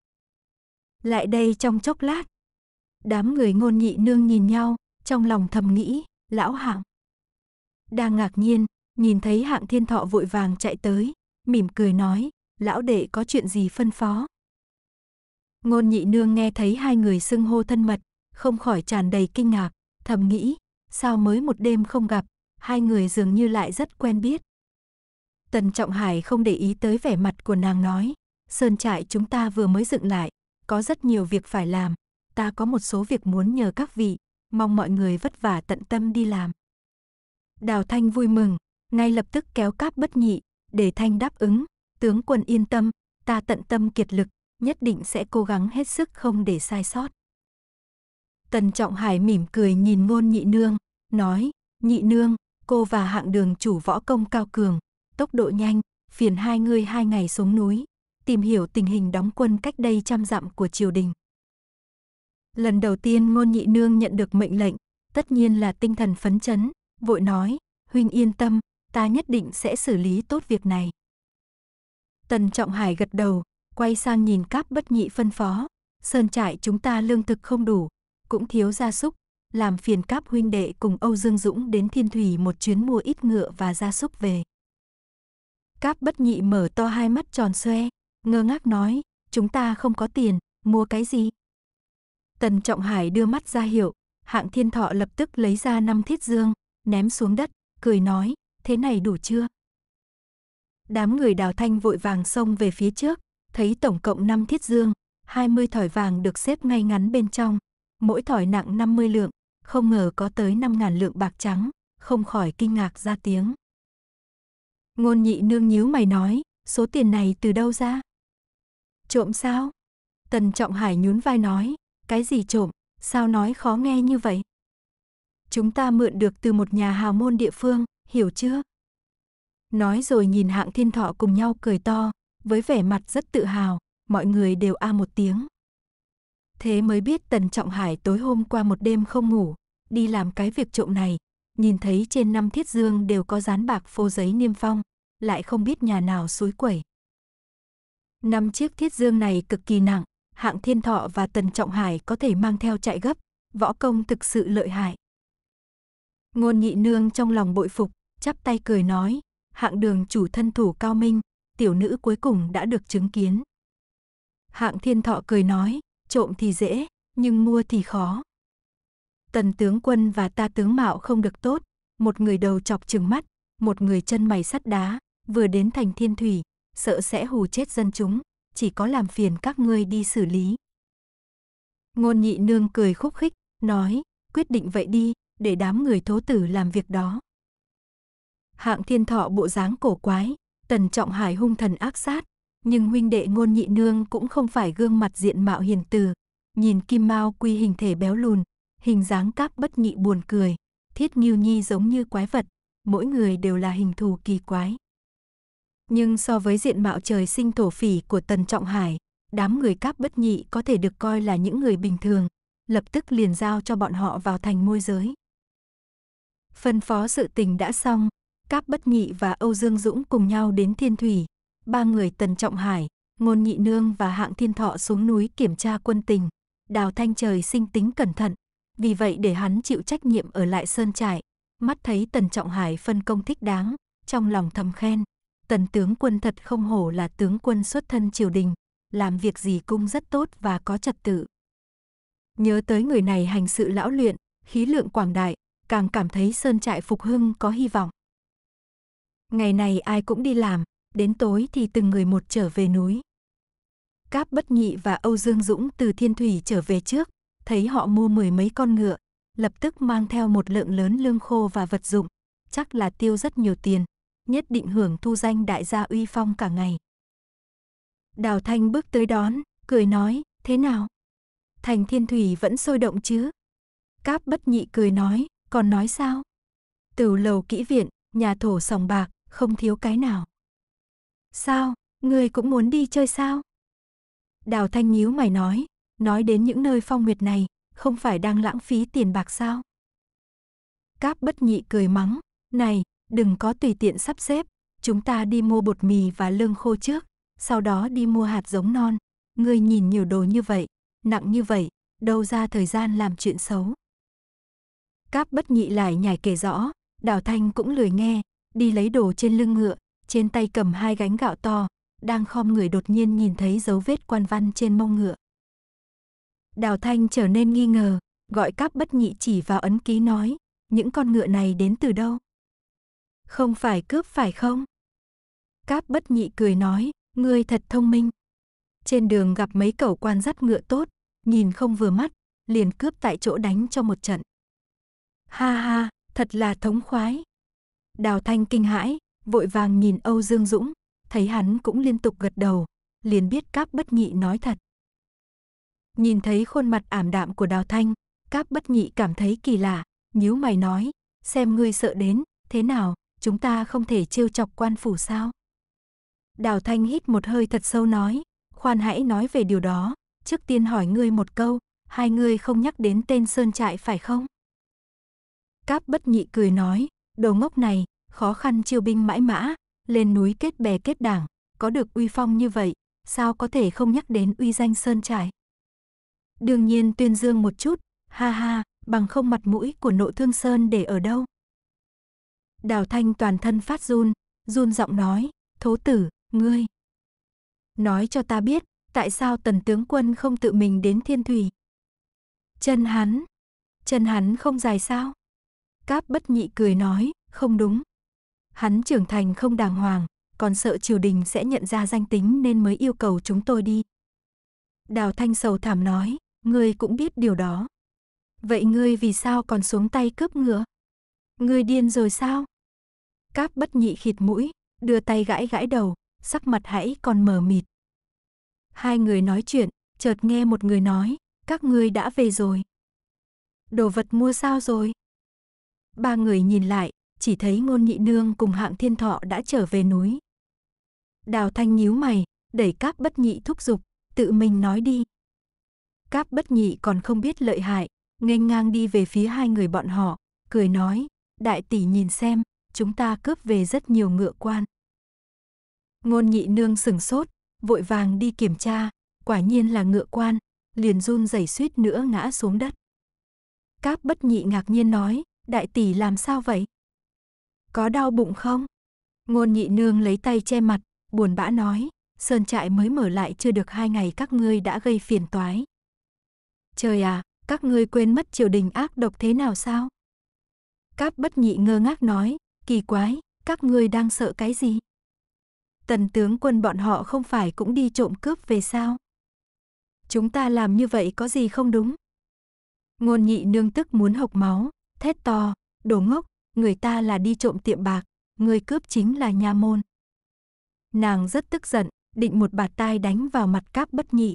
Lại đây trong chốc lát. Đám người ngôn nhị nương nhìn nhau, trong lòng thầm nghĩ, lão hạng. Đang ngạc nhiên, nhìn thấy hạng thiên thọ vội vàng chạy tới, mỉm cười nói, lão đệ có chuyện gì phân phó. Ngôn nhị nương nghe thấy hai người xưng hô thân mật, không khỏi tràn đầy kinh ngạc, thầm nghĩ, sao mới một đêm không gặp, hai người dường như lại rất quen biết. Tần Trọng Hải không để ý tới vẻ mặt của nàng nói, sơn trại chúng ta vừa mới dựng lại, có rất nhiều việc phải làm, ta có một số việc muốn nhờ các vị, mong mọi người vất vả tận tâm đi làm. Đào Thanh vui mừng, ngay lập tức kéo cáp bất nhị, để Thanh đáp ứng, tướng quân yên tâm, ta tận tâm kiệt lực, nhất định sẽ cố gắng hết sức không để sai sót. Tần Trọng Hải mỉm cười nhìn ngôn nhị nương, nói, nhị nương, cô và hạng đường chủ võ công cao cường, tốc độ nhanh, phiền hai người hai ngày xuống núi, tìm hiểu tình hình đóng quân cách đây trăm dặm của triều đình. Lần đầu tiên ngôn nhị nương nhận được mệnh lệnh, tất nhiên là tinh thần phấn chấn, vội nói, huynh yên tâm, ta nhất định sẽ xử lý tốt việc này. Tần Trọng Hải gật đầu, quay sang nhìn cáp bất nhị phân phó. Sơn trại chúng ta lương thực không đủ, cũng thiếu gia súc, làm phiền cáp huynh đệ cùng Âu Dương Dũng đến Thiên Thủy một chuyến mua ít ngựa và gia súc về. Cáp bất nhị mở to hai mắt tròn xoe, ngơ ngác nói, chúng ta không có tiền, mua cái gì? Tần Trọng Hải đưa mắt ra hiệu, hạng thiên thọ lập tức lấy ra năm thiết dương, ném xuống đất, cười nói, thế này đủ chưa? Đám người đào thanh vội vàng xông về phía trước, thấy tổng cộng 5 thiết dương, 20 thỏi vàng được xếp ngay ngắn bên trong, mỗi thỏi nặng 50 lượng, không ngờ có tới 5.000 lượng bạc trắng, không khỏi kinh ngạc ra tiếng. Ngôn nhị nương nhíu mày nói, số tiền này từ đâu ra? Trộm sao? Tần Trọng Hải nhún vai nói, cái gì trộm, sao nói khó nghe như vậy? Chúng ta mượn được từ một nhà hào môn địa phương, hiểu chưa? Nói rồi nhìn hạng thiên thọ cùng nhau cười to, với vẻ mặt rất tự hào, mọi người đều a một tiếng. Thế mới biết Tần Trọng Hải tối hôm qua một đêm không ngủ, đi làm cái việc trộm này, nhìn thấy trên năm thiết dương đều có dán bạc phô giấy niêm phong, lại không biết nhà nào suối quẩy. Năm chiếc thiết dương này cực kỳ nặng, hạng thiên thọ và Tần Trọng Hải có thể mang theo chạy gấp, võ công thực sự lợi hại. Ngôn nhị nương trong lòng bội phục, chắp tay cười nói, hạng đường chủ thân thủ cao minh, tiểu nữ cuối cùng đã được chứng kiến. Hạng thiên thọ cười nói, trộm thì dễ, nhưng mua thì khó. Tần tướng quân và ta tướng mạo không được tốt, một người đầu chọc trừng mắt, một người chân mày sắt đá, vừa đến thành thiên thủy, sợ sẽ hù chết dân chúng, chỉ có làm phiền các ngươi đi xử lý. Ngôn nhị nương cười khúc khích, nói, quyết định vậy đi, để đám người thố tử làm việc đó hạng thiên thọ bộ dáng cổ quái, tần trọng hải hung thần ác sát, nhưng huynh đệ ngôn nhị nương cũng không phải gương mặt diện mạo hiền từ. Nhìn kim mao quy hình thể béo lùn, hình dáng cáp bất nhị buồn cười, thiết nghiêu nhi giống như quái vật, mỗi người đều là hình thù kỳ quái. Nhưng so với diện mạo trời sinh thổ phỉ của Tần Trọng Hải, đám người cáp bất nhị có thể được coi là những người bình thường, lập tức liền giao cho bọn họ vào thành môi giới. Phân phó sự tình đã xong, Cáp Bất Nhị và Âu Dương Dũng cùng nhau đến Thiên Thủy. Ba người Tần Trọng Hải, Ngôn Nhị Nương và Hạng Thiên Thọ xuống núi kiểm tra quân tình. Đào Thanh Trời sinh tính cẩn thận, vì vậy để hắn chịu trách nhiệm ở lại sơn trại. Mắt thấy Tần Trọng Hải phân công thích đáng, trong lòng thầm khen. Tần tướng quân thật không hổ là tướng quân xuất thân triều đình, làm việc gì cũng rất tốt và có trật tự. Nhớ tới người này hành sự lão luyện, khí lượng quảng đại, càng cảm thấy sơn trại phục hưng có hy vọng. Ngày này ai cũng đi làm, đến tối thì từng người một trở về núi. Cáp Bất Nhị và Âu Dương Dũng từ Thiên Thủy trở về trước, thấy họ mua mười mấy con ngựa, lập tức mang theo một lượng lớn lương khô và vật dụng, chắc là tiêu rất nhiều tiền, nhất định hưởng thu danh đại gia uy phong cả ngày. Đào Thanh bước tới đón, cười nói, thế nào? Thành Thiên Thủy vẫn sôi động chứ? Cáp Bất Nhị cười nói, còn nói sao? Từ lầu kỹ viện, nhà thổ sòng bạc, không thiếu cái nào. Sao, ngươi cũng muốn đi chơi sao? Đào Thanh nhíu mày nói, nói đến những nơi phong nguyệt này, không phải đang lãng phí tiền bạc sao? Cáp bất nhị cười mắng, này, đừng có tùy tiện sắp xếp, chúng ta đi mua bột mì và lương khô trước, sau đó đi mua hạt giống non. Ngươi nhìn nhiều đồ như vậy, nặng như vậy, đâu ra thời gian làm chuyện xấu. Cáp bất nhị lại nhảy kể rõ, Đào Thanh cũng lười nghe, đi lấy đồ trên lưng ngựa, trên tay cầm hai gánh gạo to, đang khom người đột nhiên nhìn thấy dấu vết quan văn trên mông ngựa. Đào Thanh trở nên nghi ngờ, gọi cáp bất nhị chỉ vào ấn ký nói, những con ngựa này đến từ đâu? Không phải cướp phải không? Cáp bất nhị cười nói, ngươi thật thông minh. Trên đường gặp mấy cẩu quan dắt ngựa tốt, nhìn không vừa mắt, liền cướp tại chỗ đánh cho một trận. Ha ha, thật là thống khoái. Đào Thanh kinh hãi, vội vàng nhìn Âu Dương Dũng, thấy hắn cũng liên tục gật đầu, liền biết Cáp Bất Nhị nói thật. Nhìn thấy khuôn mặt ảm đạm của Đào Thanh, Cáp Bất Nhị cảm thấy kỳ lạ, nhíu mày nói, xem ngươi sợ đến, thế nào, chúng ta không thể trêu chọc quan phủ sao? Đào Thanh hít một hơi thật sâu nói, khoan hãy nói về điều đó, trước tiên hỏi ngươi một câu, hai ngươi không nhắc đến tên Sơn Trại phải không? Cáp bất nhị cười nói, Đầu ngốc này, khó khăn chiêu binh mãi mã, lên núi kết bè kết đảng, có được uy phong như vậy, sao có thể không nhắc đến uy danh Sơn Trải. Đương nhiên tuyên dương một chút, ha ha, bằng không mặt mũi của nội thương Sơn để ở đâu. Đào Thanh toàn thân phát run, run giọng nói, thố tử, ngươi. Nói cho ta biết, tại sao tần tướng quân không tự mình đến thiên thủy. Chân hắn, chân hắn không dài sao? Cáp bất nhị cười nói, không đúng. Hắn trưởng thành không đàng hoàng, còn sợ triều đình sẽ nhận ra danh tính nên mới yêu cầu chúng tôi đi. Đào Thanh sầu thảm nói, ngươi cũng biết điều đó. Vậy ngươi vì sao còn xuống tay cướp ngựa? Ngươi điên rồi sao? Cáp bất nhị khịt mũi, đưa tay gãi gãi đầu, sắc mặt hãy còn mờ mịt. Hai người nói chuyện, chợt nghe một người nói, các ngươi đã về rồi. Đồ vật mua sao rồi? ba người nhìn lại, chỉ thấy ngôn nhị nương cùng hạng thiên thọ đã trở về núi. Đào thanh nhíu mày, đẩy cáp bất nhị thúc giục, tự mình nói đi. Cáp bất nhị còn không biết lợi hại, nghênh ngang đi về phía hai người bọn họ, cười nói, đại tỷ nhìn xem, chúng ta cướp về rất nhiều ngựa quan. Ngôn nhị nương sừng sốt, vội vàng đi kiểm tra, quả nhiên là ngựa quan, liền run rẩy suýt nữa ngã xuống đất. Cáp bất nhị ngạc nhiên nói, đại tỷ làm sao vậy? Có đau bụng không? Ngôn nhị nương lấy tay che mặt, buồn bã nói, sơn trại mới mở lại chưa được hai ngày các ngươi đã gây phiền toái. Trời à, các ngươi quên mất triều đình ác độc thế nào sao? Cáp bất nhị ngơ ngác nói, kỳ quái, các ngươi đang sợ cái gì? Tần tướng quân bọn họ không phải cũng đi trộm cướp về sao? Chúng ta làm như vậy có gì không đúng? Ngôn nhị nương tức muốn hộc máu, thét to, đồ ngốc, người ta là đi trộm tiệm bạc, người cướp chính là nha môn. Nàng rất tức giận, định một bạt tai đánh vào mặt cáp bất nhị.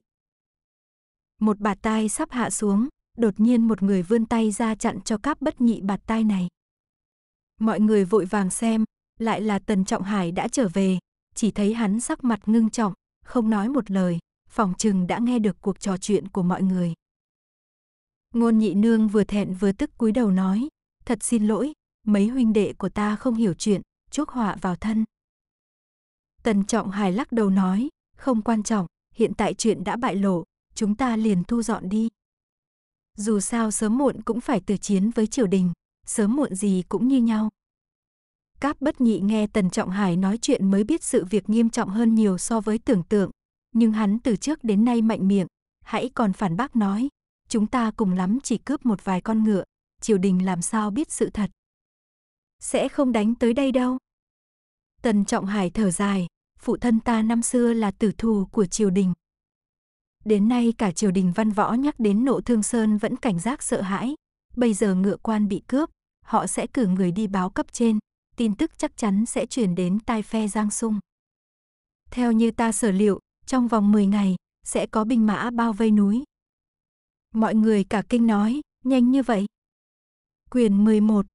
Một bạt tai sắp hạ xuống, đột nhiên một người vươn tay ra chặn cho cáp bất nhị bạt tai này. Mọi người vội vàng xem, lại là Tần Trọng Hải đã trở về, chỉ thấy hắn sắc mặt ngưng trọng, không nói một lời, phòng chừng đã nghe được cuộc trò chuyện của mọi người. Ngôn nhị nương vừa thẹn vừa tức cúi đầu nói, thật xin lỗi, mấy huynh đệ của ta không hiểu chuyện, chuốc họa vào thân. Tần Trọng Hải lắc đầu nói, không quan trọng, hiện tại chuyện đã bại lộ, chúng ta liền thu dọn đi. Dù sao sớm muộn cũng phải từ chiến với triều đình, sớm muộn gì cũng như nhau. Cáp bất nhị nghe Tần Trọng Hải nói chuyện mới biết sự việc nghiêm trọng hơn nhiều so với tưởng tượng, nhưng hắn từ trước đến nay mạnh miệng, hãy còn phản bác nói, Chúng ta cùng lắm chỉ cướp một vài con ngựa, triều đình làm sao biết sự thật. Sẽ không đánh tới đây đâu. Tần Trọng Hải thở dài, phụ thân ta năm xưa là tử thù của triều đình. Đến nay cả triều đình văn võ nhắc đến nộ thương sơn vẫn cảnh giác sợ hãi. Bây giờ ngựa quan bị cướp, họ sẽ cử người đi báo cấp trên, tin tức chắc chắn sẽ chuyển đến tai phe Giang Sung. Theo như ta sở liệu, trong vòng 10 ngày, sẽ có binh mã bao vây núi, Mọi người cả kinh nói, nhanh như vậy. Quyền 11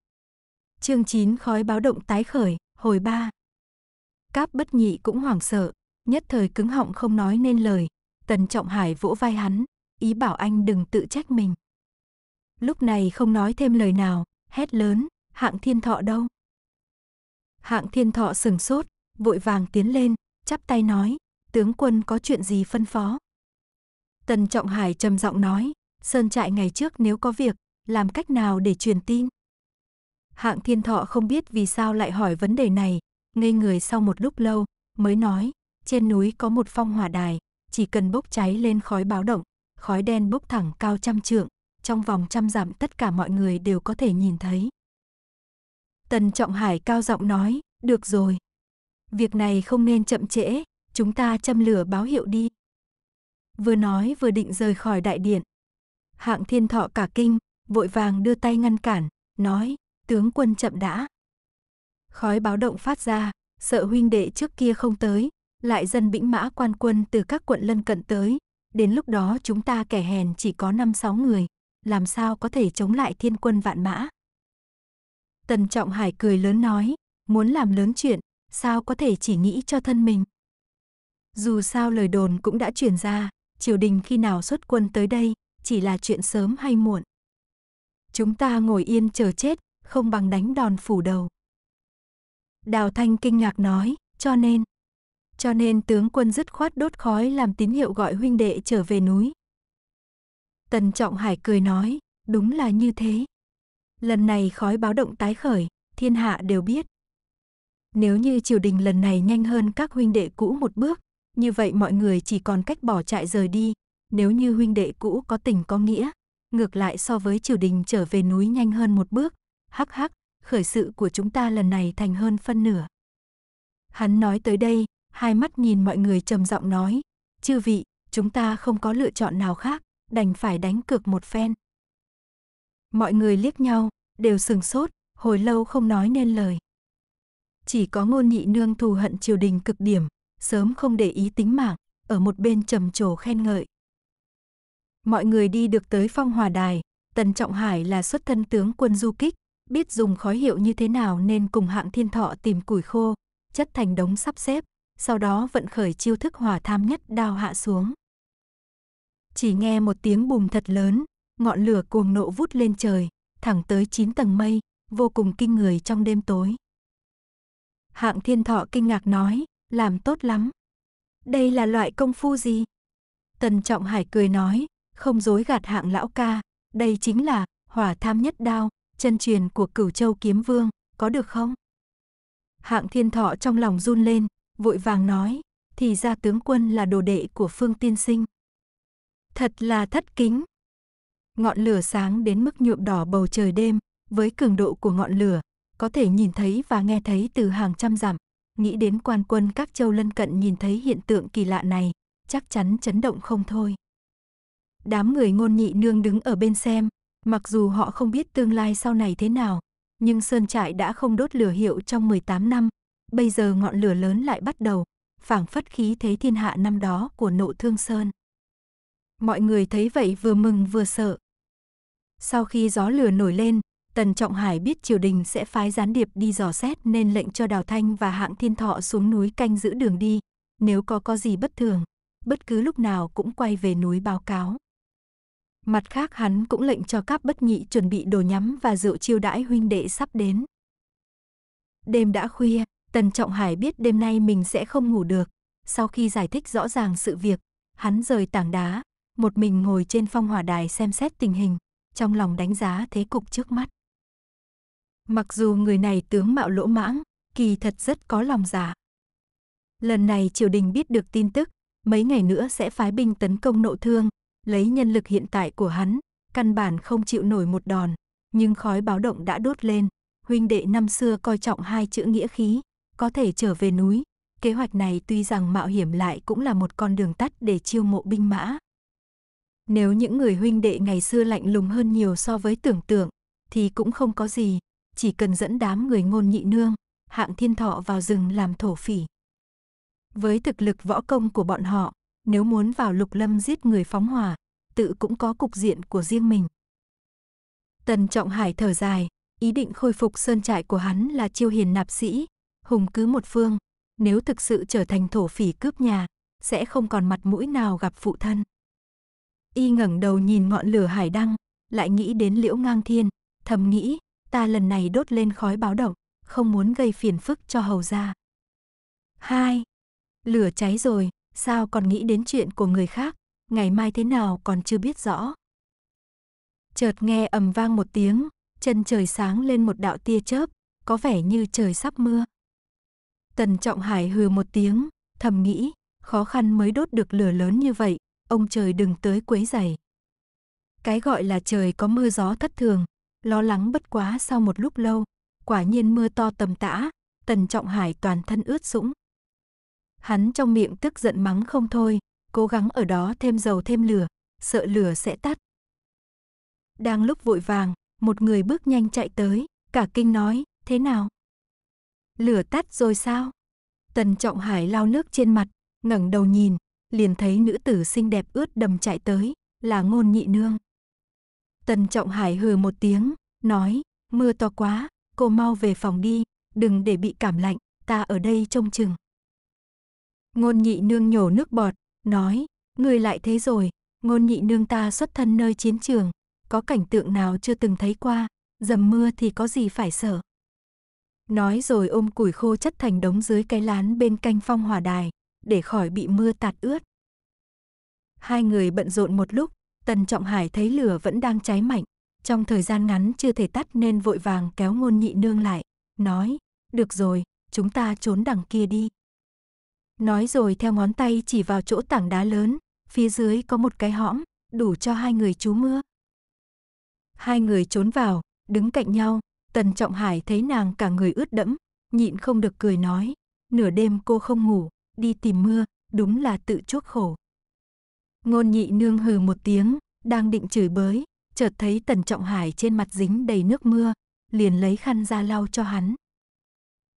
Chương 9 khói báo động tái khởi, hồi 3 Cáp bất nhị cũng hoảng sợ, nhất thời cứng họng không nói nên lời. Tần Trọng Hải vỗ vai hắn, ý bảo anh đừng tự trách mình. Lúc này không nói thêm lời nào, hét lớn, hạng thiên thọ đâu. Hạng thiên thọ sừng sốt, vội vàng tiến lên, chắp tay nói, tướng quân có chuyện gì phân phó. Tần Trọng Hải trầm giọng nói, Sơn trại ngày trước nếu có việc, làm cách nào để truyền tin? Hạng thiên thọ không biết vì sao lại hỏi vấn đề này, ngây người sau một lúc lâu, mới nói, trên núi có một phong hỏa đài, chỉ cần bốc cháy lên khói báo động, khói đen bốc thẳng cao trăm trượng, trong vòng trăm dặm tất cả mọi người đều có thể nhìn thấy. Tần Trọng Hải cao giọng nói, được rồi. Việc này không nên chậm trễ, chúng ta châm lửa báo hiệu đi. Vừa nói vừa định rời khỏi đại điện, Hạng thiên thọ cả kinh, vội vàng đưa tay ngăn cản, nói, tướng quân chậm đã. Khói báo động phát ra, sợ huynh đệ trước kia không tới, lại dân bĩnh mã quan quân từ các quận lân cận tới, đến lúc đó chúng ta kẻ hèn chỉ có 5-6 người, làm sao có thể chống lại thiên quân vạn mã. Tần Trọng Hải cười lớn nói, muốn làm lớn chuyện, sao có thể chỉ nghĩ cho thân mình. Dù sao lời đồn cũng đã truyền ra, triều đình khi nào xuất quân tới đây, chỉ là chuyện sớm hay muộn. Chúng ta ngồi yên chờ chết, không bằng đánh đòn phủ đầu. Đào Thanh kinh ngạc nói, cho nên. Cho nên tướng quân dứt khoát đốt khói làm tín hiệu gọi huynh đệ trở về núi. Tần Trọng Hải cười nói, đúng là như thế. Lần này khói báo động tái khởi, thiên hạ đều biết. Nếu như triều đình lần này nhanh hơn các huynh đệ cũ một bước, như vậy mọi người chỉ còn cách bỏ chạy rời đi, nếu như huynh đệ cũ có tình có nghĩa, ngược lại so với triều đình trở về núi nhanh hơn một bước, hắc hắc, khởi sự của chúng ta lần này thành hơn phân nửa. Hắn nói tới đây, hai mắt nhìn mọi người trầm giọng nói, chư vị, chúng ta không có lựa chọn nào khác, đành phải đánh cược một phen. Mọi người liếc nhau, đều sừng sốt, hồi lâu không nói nên lời. Chỉ có ngôn nhị nương thù hận triều đình cực điểm, sớm không để ý tính mạng, ở một bên trầm trồ khen ngợi. Mọi người đi được tới phong hòa đài, Tần Trọng Hải là xuất thân tướng quân du kích, biết dùng khói hiệu như thế nào nên cùng hạng thiên thọ tìm củi khô, chất thành đống sắp xếp, sau đó vận khởi chiêu thức hỏa tham nhất đao hạ xuống. Chỉ nghe một tiếng bùm thật lớn, ngọn lửa cuồng nộ vút lên trời, thẳng tới chín tầng mây, vô cùng kinh người trong đêm tối. Hạng thiên thọ kinh ngạc nói, làm tốt lắm. Đây là loại công phu gì? Tần Trọng Hải cười nói, không dối gạt hạng lão ca, đây chính là hỏa tham nhất đao, chân truyền của cửu châu kiếm vương, có được không? Hạng thiên thọ trong lòng run lên, vội vàng nói, thì ra tướng quân là đồ đệ của phương tiên sinh. Thật là thất kính. Ngọn lửa sáng đến mức nhuộm đỏ bầu trời đêm, với cường độ của ngọn lửa, có thể nhìn thấy và nghe thấy từ hàng trăm dặm. Nghĩ đến quan quân các châu lân cận nhìn thấy hiện tượng kỳ lạ này, chắc chắn chấn động không thôi. Đám người ngôn nhị nương đứng ở bên xem, mặc dù họ không biết tương lai sau này thế nào, nhưng sơn trại đã không đốt lửa hiệu trong 18 năm, bây giờ ngọn lửa lớn lại bắt đầu, phảng phất khí thế thiên hạ năm đó của nộ thương sơn. Mọi người thấy vậy vừa mừng vừa sợ. Sau khi gió lửa nổi lên, Tần Trọng Hải biết triều đình sẽ phái gián điệp đi dò xét nên lệnh cho Đào Thanh và Hạng Thiên Thọ xuống núi canh giữ đường đi, nếu có có gì bất thường, bất cứ lúc nào cũng quay về núi báo cáo. Mặt khác hắn cũng lệnh cho các bất nhị chuẩn bị đồ nhắm và rượu chiêu đãi huynh đệ sắp đến. Đêm đã khuya, Tần Trọng Hải biết đêm nay mình sẽ không ngủ được. Sau khi giải thích rõ ràng sự việc, hắn rời tảng đá, một mình ngồi trên phong hỏa đài xem xét tình hình, trong lòng đánh giá thế cục trước mắt. Mặc dù người này tướng mạo lỗ mãng, kỳ thật rất có lòng giả. Dạ. Lần này triều đình biết được tin tức, mấy ngày nữa sẽ phái binh tấn công nộ thương, lấy nhân lực hiện tại của hắn, căn bản không chịu nổi một đòn, nhưng khói báo động đã đốt lên, huynh đệ năm xưa coi trọng hai chữ nghĩa khí, có thể trở về núi, kế hoạch này tuy rằng mạo hiểm lại cũng là một con đường tắt để chiêu mộ binh mã. Nếu những người huynh đệ ngày xưa lạnh lùng hơn nhiều so với tưởng tượng, thì cũng không có gì, chỉ cần dẫn đám người ngôn nhị nương, hạng thiên thọ vào rừng làm thổ phỉ. Với thực lực võ công của bọn họ, nếu muốn vào lục lâm giết người phóng hỏa, tự cũng có cục diện của riêng mình. Tần Trọng Hải thở dài, ý định khôi phục sơn trại của hắn là chiêu hiền nạp sĩ, hùng cứ một phương, nếu thực sự trở thành thổ phỉ cướp nhà, sẽ không còn mặt mũi nào gặp phụ thân. Y ngẩng đầu nhìn ngọn lửa hải đăng, lại nghĩ đến liễu ngang thiên, thầm nghĩ, ta lần này đốt lên khói báo động, không muốn gây phiền phức cho hầu gia. 2. Lửa cháy rồi, sao còn nghĩ đến chuyện của người khác, ngày mai thế nào còn chưa biết rõ. Chợt nghe ầm vang một tiếng, chân trời sáng lên một đạo tia chớp, có vẻ như trời sắp mưa. Tần Trọng Hải hừ một tiếng, thầm nghĩ, khó khăn mới đốt được lửa lớn như vậy, ông trời đừng tới quấy rầy. Cái gọi là trời có mưa gió thất thường, lo lắng bất quá sau một lúc lâu, quả nhiên mưa to tầm tã, Tần Trọng Hải toàn thân ướt sũng. Hắn trong miệng tức giận mắng không thôi, cố gắng ở đó thêm dầu thêm lửa, sợ lửa sẽ tắt. Đang lúc vội vàng, một người bước nhanh chạy tới, cả kinh nói, thế nào? Lửa tắt rồi sao? Tần Trọng Hải lau nước trên mặt, ngẩng đầu nhìn, liền thấy nữ tử xinh đẹp ướt đầm chạy tới, là ngôn nhị nương. Tần Trọng Hải hừ một tiếng, nói, mưa to quá, cô mau về phòng đi, đừng để bị cảm lạnh, ta ở đây trông chừng. Ngôn nhị nương nhổ nước bọt, nói, Ngươi lại thế rồi, ngôn nhị nương ta xuất thân nơi chiến trường, có cảnh tượng nào chưa từng thấy qua, dầm mưa thì có gì phải sợ. Nói rồi ôm củi khô chất thành đống dưới cái lán bên canh phong hỏa đài, để khỏi bị mưa tạt ướt. Hai người bận rộn một lúc, Tần Trọng Hải thấy lửa vẫn đang cháy mạnh, trong thời gian ngắn chưa thể tắt nên vội vàng kéo ngôn nhị nương lại, nói, được rồi, chúng ta trốn đằng kia đi. Nói rồi theo ngón tay chỉ vào chỗ tảng đá lớn, phía dưới có một cái hõm, đủ cho hai người trú mưa. Hai người trốn vào, đứng cạnh nhau, Tần Trọng Hải thấy nàng cả người ướt đẫm, nhịn không được cười nói, nửa đêm cô không ngủ, đi tìm mưa, đúng là tự chuốc khổ. Ngôn nhị nương hừ một tiếng, đang định chửi bới, chợt thấy Tần Trọng Hải trên mặt dính đầy nước mưa, liền lấy khăn ra lau cho hắn.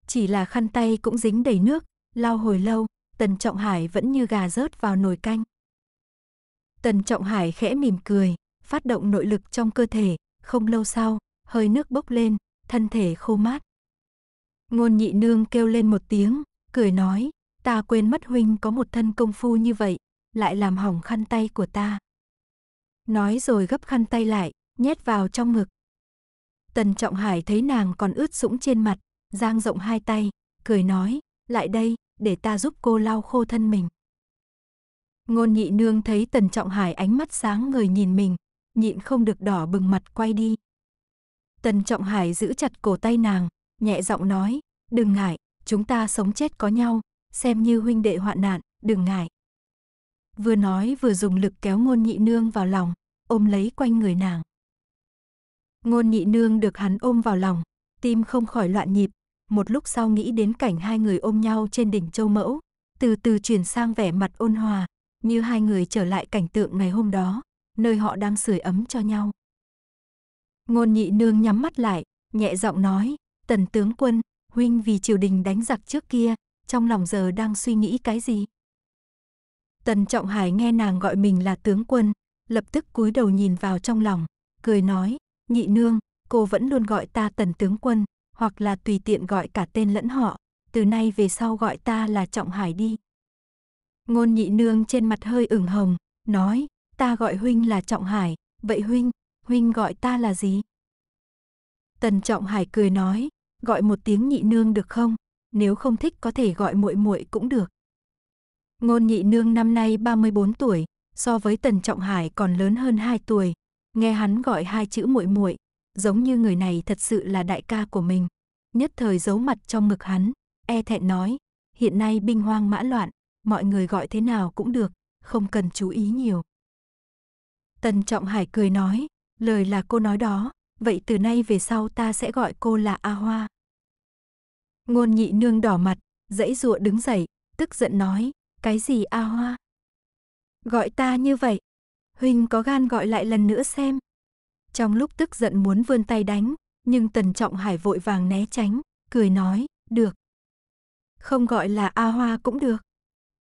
Chỉ là khăn tay cũng dính đầy nước, Lao hồi lâu, Tần Trọng Hải vẫn như gà rớt vào nồi canh. Tần Trọng Hải khẽ mỉm cười, phát động nội lực trong cơ thể, không lâu sau, hơi nước bốc lên, thân thể khô mát. Ngôn nhị nương kêu lên một tiếng, cười nói, ta quên mất huynh có một thân công phu như vậy, lại làm hỏng khăn tay của ta. Nói rồi gấp khăn tay lại, nhét vào trong ngực. Tần Trọng Hải thấy nàng còn ướt sũng trên mặt, giang rộng hai tay, cười nói, lại đây, để ta giúp cô lau khô thân mình. Ngôn nhị nương thấy Tần Trọng Hải ánh mắt sáng người nhìn mình, nhịn không được đỏ bừng mặt quay đi. Tần Trọng Hải giữ chặt cổ tay nàng, nhẹ giọng nói, đừng ngại, chúng ta sống chết có nhau, xem như huynh đệ hoạn nạn, đừng ngại. Vừa nói vừa dùng lực kéo ngôn nhị nương vào lòng, ôm lấy quanh người nàng. Ngôn nhị nương được hắn ôm vào lòng, tim không khỏi loạn nhịp, một lúc sau nghĩ đến cảnh hai người ôm nhau trên đỉnh châu mẫu, từ từ chuyển sang vẻ mặt ôn hòa, như hai người trở lại cảnh tượng ngày hôm đó, nơi họ đang sưởi ấm cho nhau. Ngôn nhị nương nhắm mắt lại, nhẹ giọng nói, tần tướng quân, huynh vì triều đình đánh giặc trước kia, trong lòng giờ đang suy nghĩ cái gì? Tần Trọng Hải nghe nàng gọi mình là tướng quân, lập tức cúi đầu nhìn vào trong lòng, cười nói, nhị nương, cô vẫn luôn gọi ta tần tướng quân, hoặc là tùy tiện gọi cả tên lẫn họ, từ nay về sau gọi ta là Trọng Hải đi. Ngôn nhị nương trên mặt hơi ửng hồng, nói, ta gọi huynh là Trọng Hải, vậy huynh, huynh gọi ta là gì? Tần Trọng Hải cười nói, gọi một tiếng nhị nương được không? Nếu không thích có thể gọi muội muội cũng được. Ngôn nhị nương năm nay 34 tuổi, so với Tần Trọng Hải còn lớn hơn 2 tuổi. Nghe hắn gọi hai chữ muội muội, giống như người này thật sự là đại ca của mình. Nhất thời giấu mặt trong ngực hắn, e thẹn nói, hiện nay binh hoang mã loạn, mọi người gọi thế nào cũng được, không cần chú ý nhiều. Tần Trọng Hải cười nói, lời là cô nói đó, vậy từ nay về sau ta sẽ gọi cô là A Hoa. Ngôn nhị nương đỏ mặt, dãy rụa đứng dậy, tức giận nói, cái gì A Hoa? Gọi ta như vậy? Huynh có gan gọi lại lần nữa xem. Trong lúc tức giận muốn vươn tay đánh, nhưng Tần Trọng Hải vội vàng né tránh, cười nói, được. Không gọi là A Hoa cũng được.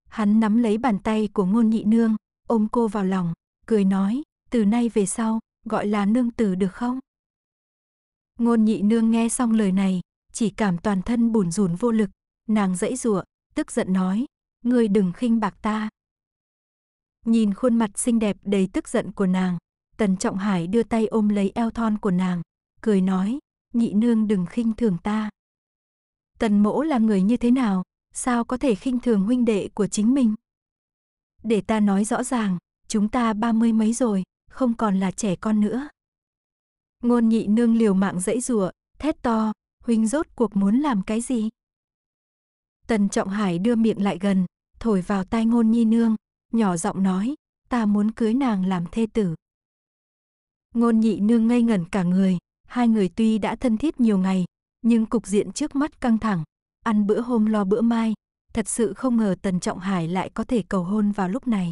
Hắn nắm lấy bàn tay của ngôn nhị nương, ôm cô vào lòng, cười nói, từ nay về sau, gọi là nương tử được không? Ngôn nhị nương nghe xong lời này, chỉ cảm toàn thân bùn rùn vô lực, nàng dãy giụa, tức giận nói, ngươi đừng khinh bạc ta. Nhìn khuôn mặt xinh đẹp đầy tức giận của nàng, Tần Trọng Hải đưa tay ôm lấy eo thon của nàng, cười nói, nhị nương đừng khinh thường ta. Tần mỗ là người như thế nào, sao có thể khinh thường huynh đệ của chính mình? Để ta nói rõ ràng, chúng ta ba mươi mấy rồi, không còn là trẻ con nữa. Ngôn nhị nương liều mạng dãy rủa, thét to, huynh rốt cuộc muốn làm cái gì? Tần Trọng Hải đưa miệng lại gần, thổi vào tai ngôn nhi nương, nhỏ giọng nói, ta muốn cưới nàng làm thê tử. Ngôn nhị nương ngây ngẩn cả người, hai người tuy đã thân thiết nhiều ngày, nhưng cục diện trước mắt căng thẳng, ăn bữa hôm lo bữa mai, thật sự không ngờ Tần Trọng Hải lại có thể cầu hôn vào lúc này.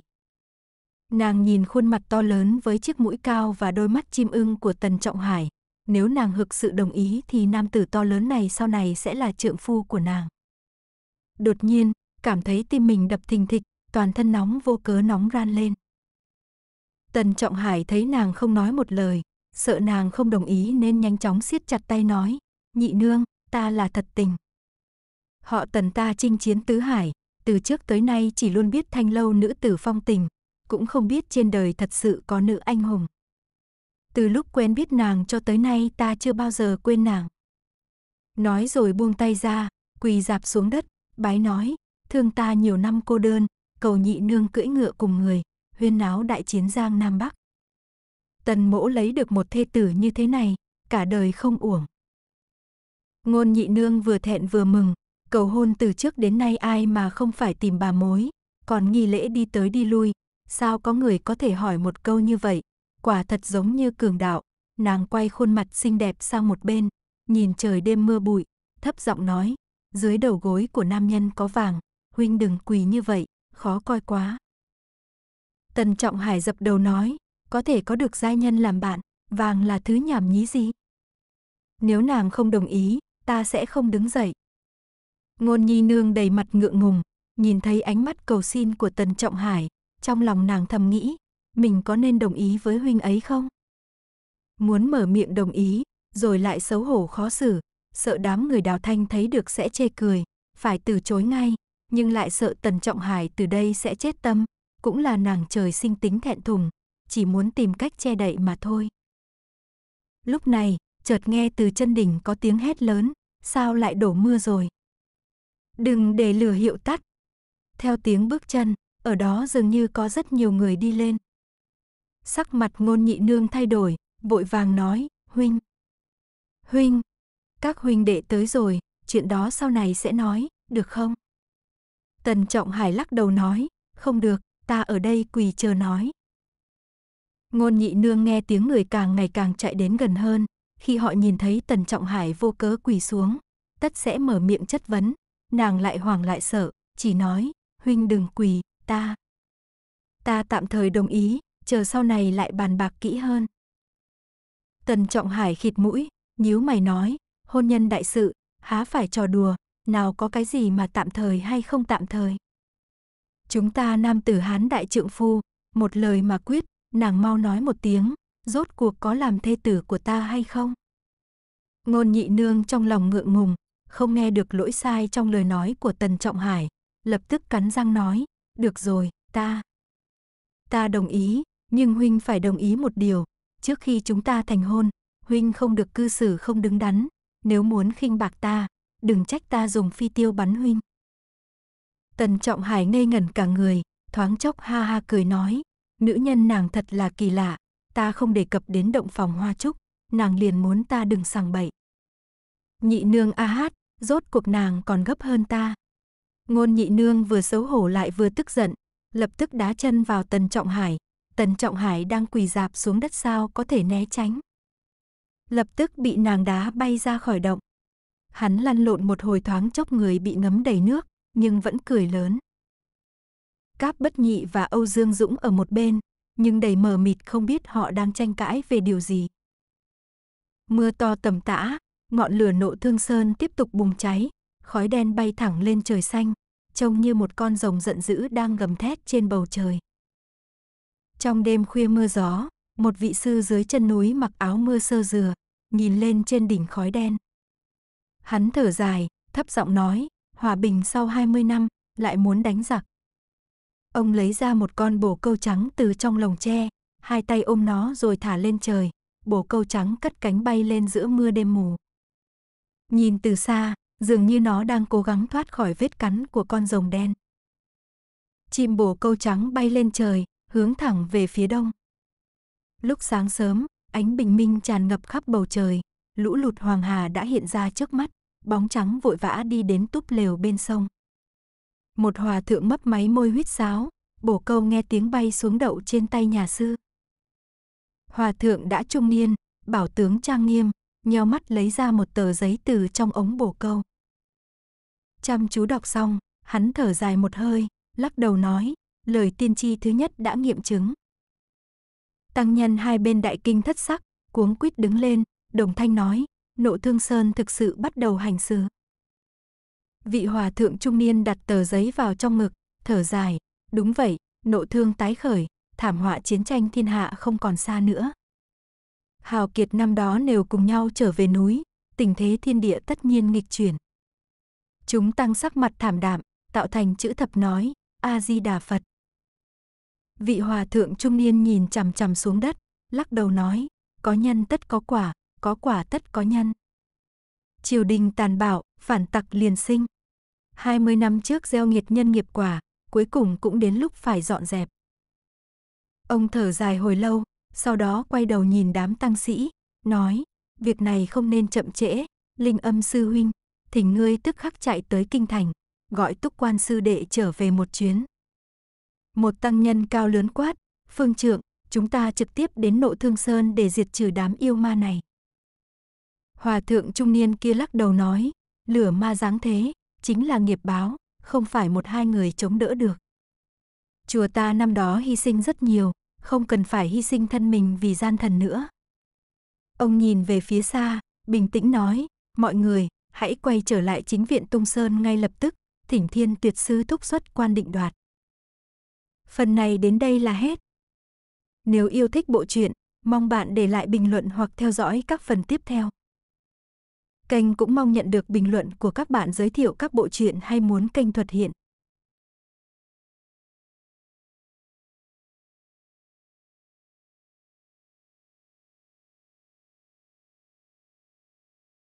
Nàng nhìn khuôn mặt to lớn với chiếc mũi cao và đôi mắt chim ưng của Tần Trọng Hải, nếu nàng thực sự đồng ý thì nam tử to lớn này sau này sẽ là trượng phu của nàng. Đột nhiên, cảm thấy tim mình đập thình thịch, toàn thân nóng vô cớ nóng ran lên. Tần Trọng Hải thấy nàng không nói một lời, sợ nàng không đồng ý nên nhanh chóng siết chặt tay nói, nhị nương, ta là thật tình. Họ tần ta chinh chiến tứ hải, từ trước tới nay chỉ luôn biết thanh lâu nữ tử phong tình, cũng không biết trên đời thật sự có nữ anh hùng. Từ lúc quen biết nàng cho tới nay ta chưa bao giờ quên nàng. Nói rồi buông tay ra, quỳ dạp xuống đất, bái nói, thương ta nhiều năm cô đơn, cầu nhị nương cưỡi ngựa cùng người, huyên náo đại chiến giang Nam Bắc. Tần mỗ lấy được một thê tử như thế này, cả đời không uổng. Ngôn nhị nương vừa thẹn vừa mừng, cầu hôn từ trước đến nay ai mà không phải tìm bà mối, còn nghi lễ đi tới đi lui, sao có người có thể hỏi một câu như vậy, quả thật giống như cường đạo, nàng quay khuôn mặt xinh đẹp sang một bên, nhìn trời đêm mưa bụi, thấp giọng nói, dưới đầu gối của nam nhân có vàng, huynh đừng quỳ như vậy, khó coi quá. Tần Trọng Hải dập đầu nói, có thể có được giai nhân làm bạn, vàng là thứ nhảm nhí gì. Nếu nàng không đồng ý, ta sẽ không đứng dậy. Ngôn Nhi Nương đầy mặt ngượng ngùng, nhìn thấy ánh mắt cầu xin của Tần Trọng Hải, trong lòng nàng thầm nghĩ, mình có nên đồng ý với huynh ấy không? Muốn mở miệng đồng ý, rồi lại xấu hổ khó xử, sợ đám người đào thanh thấy được sẽ chê cười, phải từ chối ngay, nhưng lại sợ Tần Trọng Hải từ đây sẽ chết tâm, cũng là nàng trời sinh tính thẹn thùng, chỉ muốn tìm cách che đậy mà thôi. Lúc này, chợt nghe từ chân đỉnh có tiếng hét lớn, sao lại đổ mưa rồi? Đừng để lửa hiệu tắt. Theo tiếng bước chân, ở đó dường như có rất nhiều người đi lên. Sắc mặt ngôn nhị nương thay đổi, vội vàng nói, huynh. Huynh, các huynh đệ tới rồi, chuyện đó sau này sẽ nói, được không? Tần Trọng Hải lắc đầu nói, không được, ta ở đây quỳ chờ nói. Ngôn nhị nương nghe tiếng người càng ngày càng chạy đến gần hơn, khi họ nhìn thấy Tần Trọng Hải vô cớ quỳ xuống, tất sẽ mở miệng chất vấn, nàng lại hoảng lại sợ, chỉ nói, huynh đừng quỳ, ta. Ta tạm thời đồng ý, chờ sau này lại bàn bạc kỹ hơn. Tần Trọng Hải khịt mũi, nhíu mày nói, hôn nhân đại sự, há phải trò đùa, nào có cái gì mà tạm thời hay không tạm thời. Chúng ta nam tử hán đại trượng phu, một lời mà quyết, nàng mau nói một tiếng, rốt cuộc có làm thê tử của ta hay không? Ngôn nhị nương trong lòng ngượng ngùng, không nghe được lỗi sai trong lời nói của Tần Trọng Hải, lập tức cắn răng nói, được rồi, ta. Ta đồng ý, nhưng Huynh phải đồng ý một điều, trước khi chúng ta thành hôn, Huynh không được cư xử không đứng đắn, nếu muốn khinh bạc ta, đừng trách ta dùng phi tiêu bắn Huynh. Tần Trọng Hải ngây ngẩn cả người, thoáng chốc ha ha cười nói, nữ nhân nàng thật là kỳ lạ, ta không đề cập đến động phòng hoa trúc, nàng liền muốn ta đừng sằng bậy. Nhị nương a hát, rốt cuộc nàng còn gấp hơn ta. Ngôn nhị nương vừa xấu hổ lại vừa tức giận, lập tức đá chân vào Tần Trọng Hải. Tần Trọng Hải đang quỳ dạp xuống đất sao có thể né tránh. Lập tức bị nàng đá bay ra khỏi động. Hắn lăn lộn một hồi thoáng chốc người bị ngấm đầy nước, nhưng vẫn cười lớn. Cáp Bất Nhị và Âu Dương Dũng ở một bên, nhưng đầy mờ mịt không biết họ đang tranh cãi về điều gì. Mưa to tầm tã, ngọn lửa nộ thương sơn tiếp tục bùng cháy, khói đen bay thẳng lên trời xanh, trông như một con rồng giận dữ đang gầm thét trên bầu trời. Trong đêm khuya mưa gió, một vị sư dưới chân núi mặc áo mưa sơ dừa, nhìn lên trên đỉnh khói đen. Hắn thở dài, thấp giọng nói, Hòa bình sau 20 năm, lại muốn đánh giặc. Ông lấy ra một con bồ câu trắng từ trong lồng tre, hai tay ôm nó rồi thả lên trời, bồ câu trắng cất cánh bay lên giữa mưa đêm mù. Nhìn từ xa, dường như nó đang cố gắng thoát khỏi vết cắn của con rồng đen. Chim bồ câu trắng bay lên trời, hướng thẳng về phía đông. Lúc sáng sớm, ánh bình minh tràn ngập khắp bầu trời, lũ lụt Hoàng Hà đã hiện ra trước mắt bóng trắng vội vã đi đến túp lều bên sông. Một hòa thượng mấp máy môi huyết sáo, bổ câu nghe tiếng bay xuống đậu trên tay nhà sư. Hòa thượng đã trung niên, bảo tướng trang nghiêm, nheo mắt lấy ra một tờ giấy từ trong ống bổ câu. Chăm chú đọc xong, hắn thở dài một hơi, lắc đầu nói, lời tiên tri thứ nhất đã nghiệm chứng. Tăng nhân hai bên đại kinh thất sắc, cuống quýt đứng lên, đồng thanh nói, nộ thương sơn thực sự bắt đầu hành xử. Vị hòa thượng trung niên đặt tờ giấy vào trong ngực, thở dài, đúng vậy, nộ thương tái khởi, thảm họa chiến tranh thiên hạ không còn xa nữa. Hào Kiệt năm đó đều cùng nhau trở về núi, tình thế thiên địa tất nhiên nghịch chuyển. Chúng tăng sắc mặt thảm đạm, tạo thành chữ thập nói, A-di-đà Phật. Vị hòa thượng trung niên nhìn chằm chằm xuống đất, lắc đầu nói, có nhân tất có quả, có quả tất có nhân. Triều đình tàn bạo, phản tặc liền sinh. 20 năm trước gieo nghiệt nhân nghiệp quả, cuối cùng cũng đến lúc phải dọn dẹp. Ông thở dài hồi lâu, sau đó quay đầu nhìn đám tăng sĩ, nói, việc này không nên chậm trễ, linh âm sư huynh, thỉnh ngươi tức khắc chạy tới kinh thành, gọi túc quan sư đệ trở về một chuyến. Một tăng nhân cao lớn quát, phương trượng, chúng ta trực tiếp đến nội thương sơn để diệt trừ đám yêu ma này. Hòa thượng trung niên kia lắc đầu nói, lửa ma dáng thế, chính là nghiệp báo, không phải một hai người chống đỡ được. Chùa ta năm đó hy sinh rất nhiều, không cần phải hy sinh thân mình vì gian thần nữa. Ông nhìn về phía xa, bình tĩnh nói, mọi người, hãy quay trở lại chính viện Tung Sơn ngay lập tức, thỉnh thiên tuyệt sư thúc xuất quan định đoạt. Phần này đến đây là hết. Nếu yêu thích bộ truyện, mong bạn để lại bình luận hoặc theo dõi các phần tiếp theo. Kênh cũng mong nhận được bình luận của các bạn giới thiệu các bộ truyện hay muốn kênh thuật hiện.